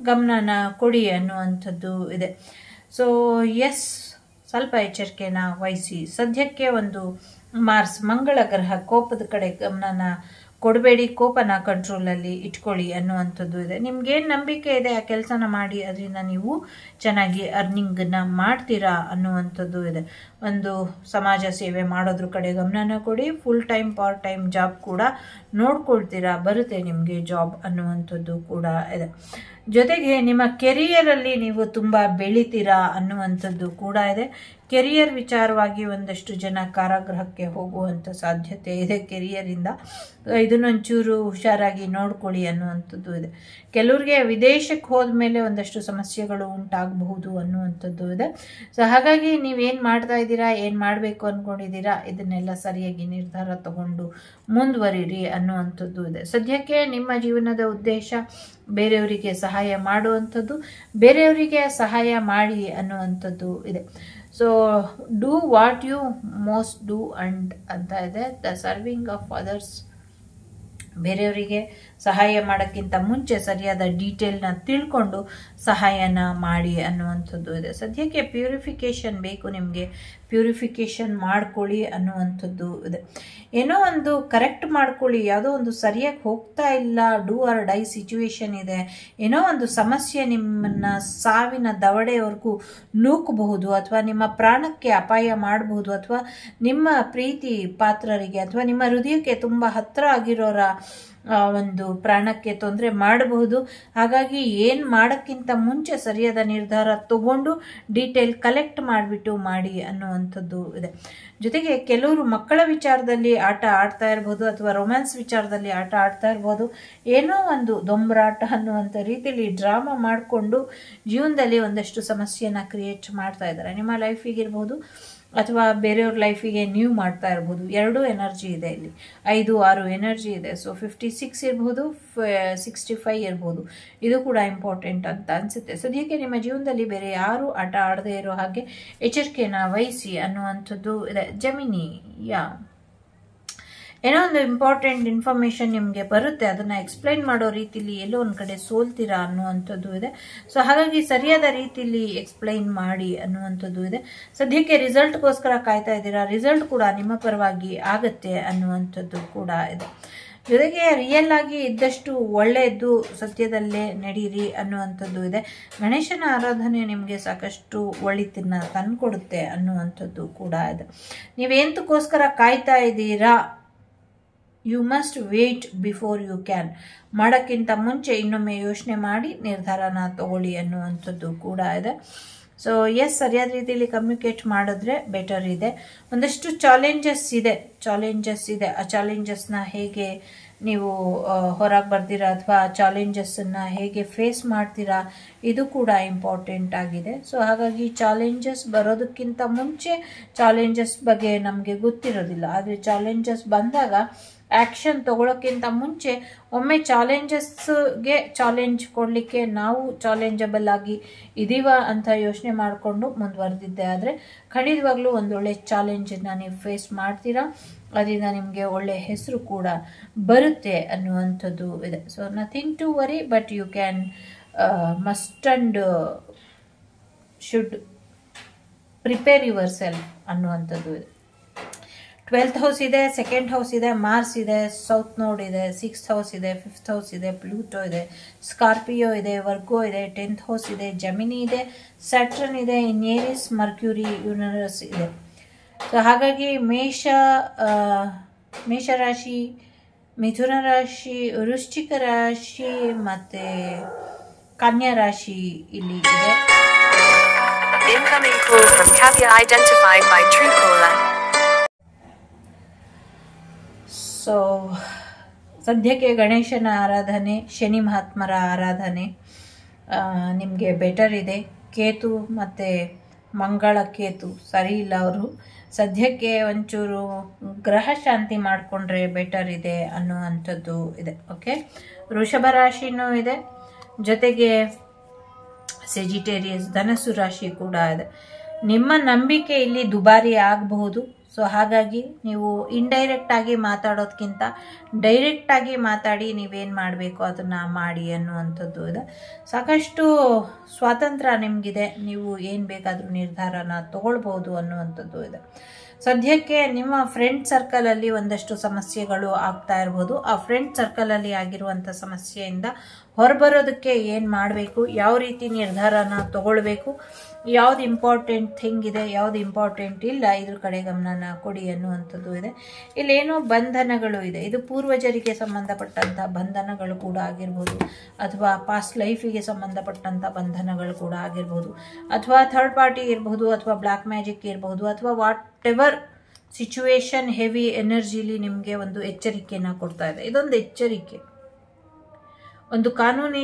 Speaker 1: ಗಮನನ ಕೊಡಿ ಅನ್ನುವಂಥದ್ದು ಇದೆ ಸೊ ಎಸ್ ಸ್ವಲ್ಪ ಎಚ್ಚರಿಕೆನ ವಹಿಸಿ ಸದ್ಯಕ್ಕೆ ಒಂದು ಮಾರ್ಸ್ ಮಂಗಳ ಗ್ರಹ ಕೋಪದ ಕಡೆ ಗಮನನ ಕೊಡಬೇಡಿ ಕೋಪನ ಕಂಟ್ರೋಲಲ್ಲಿ ಇಟ್ಕೊಳ್ಳಿ ಅನ್ನುವಂಥದ್ದು ಇದೆ ಏನ್ ನಂಬಿಕೆ ಇದೆ ಆ ಕೆಲಸನ ಮಾಡಿ ಅದರಿಂದ ನೀವು ಚೆನ್ನಾಗಿ ಅರ್ನಿಂಗನ್ನು ಮಾಡ್ತೀರಾ ಅನ್ನುವಂಥದ್ದು ಇದೆ ಒಂದು ಸಮಾಜ ಸೇವೆ ಮಾಡೋದ್ರ ಕಡೆ ಗಮನನ ಕೊಡಿ full time part time job ಕೂಡ ನೋಡ್ಕೊಳ್ತೀರಾ ಬರುತ್ತೆ ನಿಮಗೆ ಜಾಬ್ ಅನ್ನುವಂಥದ್ದು ಕೂಡ ಇದೆ ಜೊತೆಗೆ ನಿಮ್ಮ ಕೆರಿಯರಲ್ಲಿ ನೀವು ತುಂಬ ಬೆಳಿತೀರಾ ಅನ್ನುವಂಥದ್ದು ಕೂಡ ಇದೆ ಕೆರಿಯರ್ ವಿಚಾರವಾಗಿ ಒಂದಷ್ಟು ಜನ ಕಾರಾಗೃಹಕ್ಕೆ ಹೋಗುವಂಥ ಸಾಧ್ಯತೆ ಇದೆ ಕೆರಿಯರಿಂದ ಇದನ್ನೊಂಚೂರು ಹುಷಾರಾಗಿ ನೋಡ್ಕೊಳ್ಳಿ ಅನ್ನುವಂಥದ್ದು ಇದೆ ಕೆಲವ್ರಿಗೆ ವಿದೇಶಕ್ಕೆ ಹೋದ ಮೇಲೆ ಒಂದಷ್ಟು ಸಮಸ್ಯೆಗಳು ಉಂಟಾಗಬಹುದು ಅನ್ನುವಂಥದ್ದು ಇದೆ ಸೊ ಹಾಗಾಗಿ ನೀವೇನು ಮಾಡ್ತಾ ಇದ್ದೀರಾ ಏನು ಮಾಡಬೇಕು ಅಂದ್ಕೊಂಡಿದ್ದೀರಾ ಇದನ್ನೆಲ್ಲ ಸರಿಯಾಗಿ ನಿರ್ಧಾರ ತಗೊಂಡು ಮುಂದುವರಿರಿ ಅನ್ನುವಂಥದ್ದು ಇದೆ ಸದ್ಯಕ್ಕೆ ನಿಮ್ಮ ಜೀವನದ ಉದ್ದೇಶ ಬೇರೆಯವರಿಗೆ ಸಹಾಯ ಮಾಡುವಂಥದ್ದು ಬೇರೆಯವರಿಗೆ ಸಹಾಯ ಮಾಡಿ ಅನ್ನುವಂಥದ್ದು ಇದೆ So do what you most do and that the serving of others. good. ಸಹಾಯ ಮಾಡೋಕ್ಕಿಂತ ಮುಂಚೆ ಸರಿಯಾದ ಡೀಟೇಲ್ನ ತಿಳ್ಕೊಂಡು ಸಹಾಯನ ಮಾಡಿ ಅನ್ನುವಂಥದ್ದು ಇದೆ ಸದ್ಯಕ್ಕೆ ಪ್ಯೂರಿಫಿಕೇಷನ್ ಬೇಕು ನಿಮಗೆ ಪ್ಯೂರಿಫಿಕೇಷನ್ ಮಾಡ್ಕೊಳ್ಳಿ ಅನ್ನುವಂಥದ್ದು ಇದೆ ಏನೋ ಒಂದು ಕರೆಕ್ಟ್ ಮಾಡ್ಕೊಳ್ಳಿ ಯಾವುದೋ ಒಂದು ಸರಿಯಾಗಿ ಹೋಗ್ತಾ ಇಲ್ಲ ಡೂ ಆರ್ ಡೈ ಸಿಚುವೇಶನ್ ಇದೆ ಏನೋ ಒಂದು ಸಮಸ್ಯೆ ನಿಮ್ಮನ್ನು ಸಾವಿನ ದವಡೆಯವರೆಗೂ ನೂಕಬಹುದು ಅಥವಾ ನಿಮ್ಮ ಪ್ರಾಣಕ್ಕೆ ಅಪಾಯ ಮಾಡಬಹುದು ಅಥವಾ ನಿಮ್ಮ ಪ್ರೀತಿ ಪಾತ್ರರಿಗೆ ಅಥವಾ ನಿಮ್ಮ ಹೃದಯಕ್ಕೆ ತುಂಬ ಹತ್ತಿರ ಆಗಿರೋರ ಒಂದು ಪ್ರಾಣಕ್ಕೆ ತೊಂದರೆ ಮಾಡಬಹುದು ಹಾಗಾಗಿ ಏನು ಮಾಡೋಕ್ಕಿಂತ ಮುಂಚೆ ಸರಿಯಾದ ನಿರ್ಧಾರ ತಗೊಂಡು ಡೀಟೇಲ್ ಕಲೆಕ್ಟ್ ಮಾಡಿಬಿಟ್ಟು ಮಾಡಿ ಅನ್ನುವಂಥದ್ದು ಇದೆ ಜೊತೆಗೆ ಕೆಲವರು ಮಕ್ಕಳ ವಿಚಾರದಲ್ಲಿ ಆಟ ಆಡ್ತಾ ಇರ್ಬೋದು ಅಥವಾ ರೊಮ್ಯಾನ್ಸ್ ವಿಚಾರದಲ್ಲಿ ಆಟ ಆಡ್ತಾ ಇರ್ಬೋದು ಏನೋ ಒಂದು ದೊಂಬರಾಟ ಅನ್ನುವಂಥ ರೀತಿಯಲ್ಲಿ ಡ್ರಾಮಾ ಮಾಡಿಕೊಂಡು ಜೀವನದಲ್ಲಿ ಒಂದಷ್ಟು ಸಮಸ್ಯೆಯನ್ನು ಕ್ರಿಯೇಟ್ ಮಾಡ್ತಾ ಇದ್ದಾರೆ ನಿಮ್ಮ ಲೈಫಿಗಿರ್ಬೋದು ಅಥವಾ ಬೇರೆಯವ್ರ ಲೈಫಿಗೆ ನೀವು ಮಾಡ್ತಾ ಇರ್ಬೋದು ಎರಡೂ ಎನರ್ಜಿ ಇದೆ ಇಲ್ಲಿ ಐದು ಆರು ಎನರ್ಜಿ ಇದೆ ಸೊ ಫಿಫ್ಟಿ ಸಿಕ್ಸ್ ಇರ್ಬೋದು ಸಿಕ್ಸ್ಟಿ ಫೈ ಇರ್ಬೋದು ಇದು ಕೂಡ ಇಂಪಾರ್ಟೆಂಟ್ ಅಂತ ಅನಿಸುತ್ತೆ ಸದ್ಯಕ್ಕೆ ನಿಮ್ಮ ಜೀವನದಲ್ಲಿ ಬೇರೆ ಯಾರೂ ಆಟ ಆಡದೇ ಇರೋ ಹಾಗೆ ಎಚ್ಚರಿಕೆಯನ್ನು ವಹಿಸಿ ಅನ್ನುವಂಥದ್ದು ಇದೆ ಜಮಿನಿ ಯಾ ಏನೋ ಒಂದು ಇಂಪಾರ್ಟೆಂಟ್ ಇನ್ಫಾರ್ಮೇಶನ್ ನಿಮಗೆ ಬರುತ್ತೆ ಅದನ್ನು ಎಕ್ಸ್ಪ್ಲೈನ್ ಮಾಡೋ ರೀತಿಲಿ ಎಲ್ಲೋ ಒಂದು ಕಡೆ ಸೋಲ್ತೀರಾ ಅನ್ನುವಂಥದ್ದು ಇದೆ ಸೊ ಹಾಗಾಗಿ ಸರಿಯಾದ ರೀತಿಲಿ ಎಕ್ಸ್ಪ್ಲೈನ್ ಮಾಡಿ ಅನ್ನುವಂಥದ್ದು ಇದೆ ಸದ್ಯಕ್ಕೆ ರಿಸಲ್ಟ್ಗೋಸ್ಕರ ಕಾಯ್ತಾ ಇದ್ದೀರಾ ರಿಸಲ್ಟ್ ಕೂಡ ನಿಮ್ಮ ಪರವಾಗಿ ಆಗುತ್ತೆ ಅನ್ನುವಂಥದ್ದು ಕೂಡ ಇದೆ ಜೊತೆಗೆ ರಿಯಲ್ ಆಗಿ ಇದ್ದಷ್ಟು ಒಳ್ಳೆಯದು ಸತ್ಯದಲ್ಲೇ ನಡೀರಿ ಅನ್ನುವಂಥದ್ದು ಇದೆ ಗಣೇಶನ ಆರಾಧನೆ ನಿಮಗೆ ಸಾಕಷ್ಟು ತಂದು ಕೊಡುತ್ತೆ ಅನ್ನುವಂಥದ್ದು ಕೂಡ ಇದೆ ನೀವೇಂತಕ್ಕೋಸ್ಕರ ಕಾಯ್ತಾ ಇದ್ದೀರಾ you must wait before you can ಮಾಡೋಕ್ಕಿಂತ ಮುಂಚೆ ಇನ್ನೊಮ್ಮೆ ಯೋಚನೆ ಮಾಡಿ ನಿರ್ಧಾರನ ತಗೊಳ್ಳಿ ಅನ್ನುವಂಥದ್ದು ಕೂಡ ಇದೆ ಸೊ ಎಸ್ ಸರಿಯಾದ ರೀತಿಯಲ್ಲಿ ಕಮ್ಯುನಿಕೇಟ್ ಮಾಡಿದ್ರೆ ಬೆಟರ್ ಇದೆ ಒಂದಷ್ಟು ಚಾಲೆಂಜಸ್ ಇದೆ ಚಾಲೆಂಜಸ್ ಇದೆ ಆ ಚಾಲೆಂಜಸ್ನ ಹೇಗೆ ನೀವು ಹೊರಗೆ ಬರ್ತೀರಾ ಅಥವಾ ಆ ಚಾಲೆಂಜಸ್ಸನ್ನು ಹೇಗೆ ಫೇಸ್ ಮಾಡ್ತೀರಾ ಇದು ಕೂಡ ಇಂಪಾರ್ಟೆಂಟ್ ಆಗಿದೆ ಸೊ ಹಾಗಾಗಿ ಚಾಲೆಂಜಸ್ ಬರೋದಕ್ಕಿಂತ ಮುಂಚೆ ಚಾಲೆಂಜಸ್ ಬಗ್ಗೆ ನಮಗೆ ಗೊತ್ತಿರೋದಿಲ್ಲ ಆದರೆ ಚಾಲೆಂಜಸ್ ಬಂದಾಗ ಆ್ಯಕ್ಷನ್ ತಗೊಳ್ಳೋಕ್ಕಿಂತ ಮುಂಚೆ ಒಮ್ಮೆ ಚಾಲೆಂಜಸ್ಗೆ ಚಾಲೆಂಜ್ ಕೊಡಲಿಕ್ಕೆ ನಾವು ಚಾಲೆಂಜಬಲ್ ಆಗಿ ಇದೀವ ಅಂತ ಯೋಚನೆ ಮಾಡಿಕೊಂಡು ಮುಂದುವರೆದಿದ್ದೆ ಆದರೆ ಖಂಡಿತವಾಗ್ಲೂ ಒಂದೊಳ್ಳೆ ಚಾಲೆಂಜನ್ನು ನೀವು ಫೇಸ್ ಮಾಡ್ತೀರಾ ಅದರಿಂದ ನಿಮಗೆ ಒಳ್ಳೆ ಹೆಸರು ಕೂಡ ಬರುತ್ತೆ ಅನ್ನುವಂಥದ್ದು ಇದೆ so nothing to worry but you can must and should prepare yourself ಅನ್ನುವಂಥದ್ದು ಇದೆ ट्वेल्थ हौस से house Mars south node house fifth house Pluto Scorpio Virgo tenth house Gemini Saturn नियरी mercury universe मेष मेष राशि मिथुन राशि वृश्चिक राशि मत कन्या राशि इतना Incoming ಸೊ ಸದ್ಯಕ್ಕೆ ಗಣೇಶನ ಆರಾಧನೆ ಶನಿ ಮಹಾತ್ಮರ ಆರಾಧನೆ ನಿಮಗೆ ಬೆಟರ್ ಇದೆ ಕೇತು ಮತ್ತು ಮಂಗಳ ಕೇತು ಸರಿ ಇಲ್ಲ ಅವರು ಸದ್ಯಕ್ಕೆ ಒಂಚೂರು ಗ್ರಹ ಶಾಂತಿ ಮಾಡಿಕೊಂಡ್ರೆ ಬೆಟರ್ ಇದೆ ಅನ್ನುವಂಥದ್ದು ಇದೆ ಓಕೆ ವೃಷಭ ರಾಶಿನೂ ಇದೆ ಜೊತೆಗೆ ಸೆಜಿಟೇರಿಯಸ್ ಧನಸ್ಸು ರಾಶಿ ಕೂಡ ಇದೆ ನಿಮ್ಮ ನಂಬಿಕೆ ಇಲ್ಲಿ ದುಬಾರಿ ಆಗಬಹುದು ಸೊ ಹಾಗಾಗಿ ನೀವು ಇಂಡೈರೆಕ್ಟ್ ಆಗಿ ಮಾತಾಡೋದಕ್ಕಿಂತ ಡೈರೆಕ್ಟಾಗಿ ಮಾತಾಡಿ ನೀವೇನು ಮಾಡಬೇಕು ಅದನ್ನು ಮಾಡಿ ಅನ್ನುವಂಥದ್ದು ಇದೆ ಸಾಕಷ್ಟು ಸ್ವಾತಂತ್ರ್ಯ ನಿಮಗಿದೆ ನೀವು ಏನು ಬೇಕಾದರೂ ನಿರ್ಧಾರನ ತಗೊಳ್ಬೋದು ಅನ್ನುವಂಥದ್ದು ಇದೆ ಸದ್ಯಕ್ಕೆ ನಿಮ್ಮ ಫ್ರೆಂಡ್ ಸರ್ಕಲಲ್ಲಿ ಒಂದಷ್ಟು ಸಮಸ್ಯೆಗಳು ಆಗ್ತಾ ಇರ್ಬೋದು ಆ ಫ್ರೆಂಡ್ ಸರ್ಕಲಲ್ಲಿ ಆಗಿರುವಂಥ ಸಮಸ್ಯೆಯಿಂದ ಹೊರಬರೋದಕ್ಕೆ ಏನು ಮಾಡಬೇಕು ಯಾವ ರೀತಿ ನಿರ್ಧಾರನ ತಗೊಳ್ಬೇಕು ಯಾವ್ದು ಇಂಪಾರ್ಟೆಂಟ್ ಥಿಂಗ್ ಇದೆ ಯಾವ್ದು ಇಂಪಾರ್ಟೆಂಟ್ ಇಲ್ಲ ಇದ್ರ ಕಡೆ ಗಮನನ ಕೊಡಿ ಅನ್ನುವಂಥದ್ದು ಇದೆ ಇಲ್ಲೇನೋ ಬಂಧನಗಳು ಇದೆ ಇದು ಪೂರ್ವಜರಿಗೆ ಸಂಬಂಧಪಟ್ಟಂಥ ಬಂಧನಗಳು ಕೂಡ ಆಗಿರ್ಬೋದು ಅಥವಾ ಪಾಸ್ಟ್ ಲೈಫಿಗೆ ಸಂಬಂಧಪಟ್ಟಂಥ ಬಂಧನಗಳು ಕೂಡ ಆಗಿರ್ಬೋದು ಅಥವಾ ಥರ್ಡ್ ಪಾರ್ಟಿ ಇರ್ಬೋದು ಅಥವಾ ಬ್ಲ್ಯಾಕ್ ಮ್ಯಾಜಿಕ್ ಇರ್ಬೋದು ಅಥವಾ ವಾಟ್ ಎವರ್ ಸಿಚುವೇಶನ್ ಹೆವಿ ಎನರ್ಜಿಲಿ ನಿಮಗೆ ಒಂದು ಎಚ್ಚರಿಕೆಯನ್ನು ಕೊಡ್ತಾ ಇದೆ ಇದೊಂದು ಎಚ್ಚರಿಕೆ ಒಂದು ಕಾನೂನಿ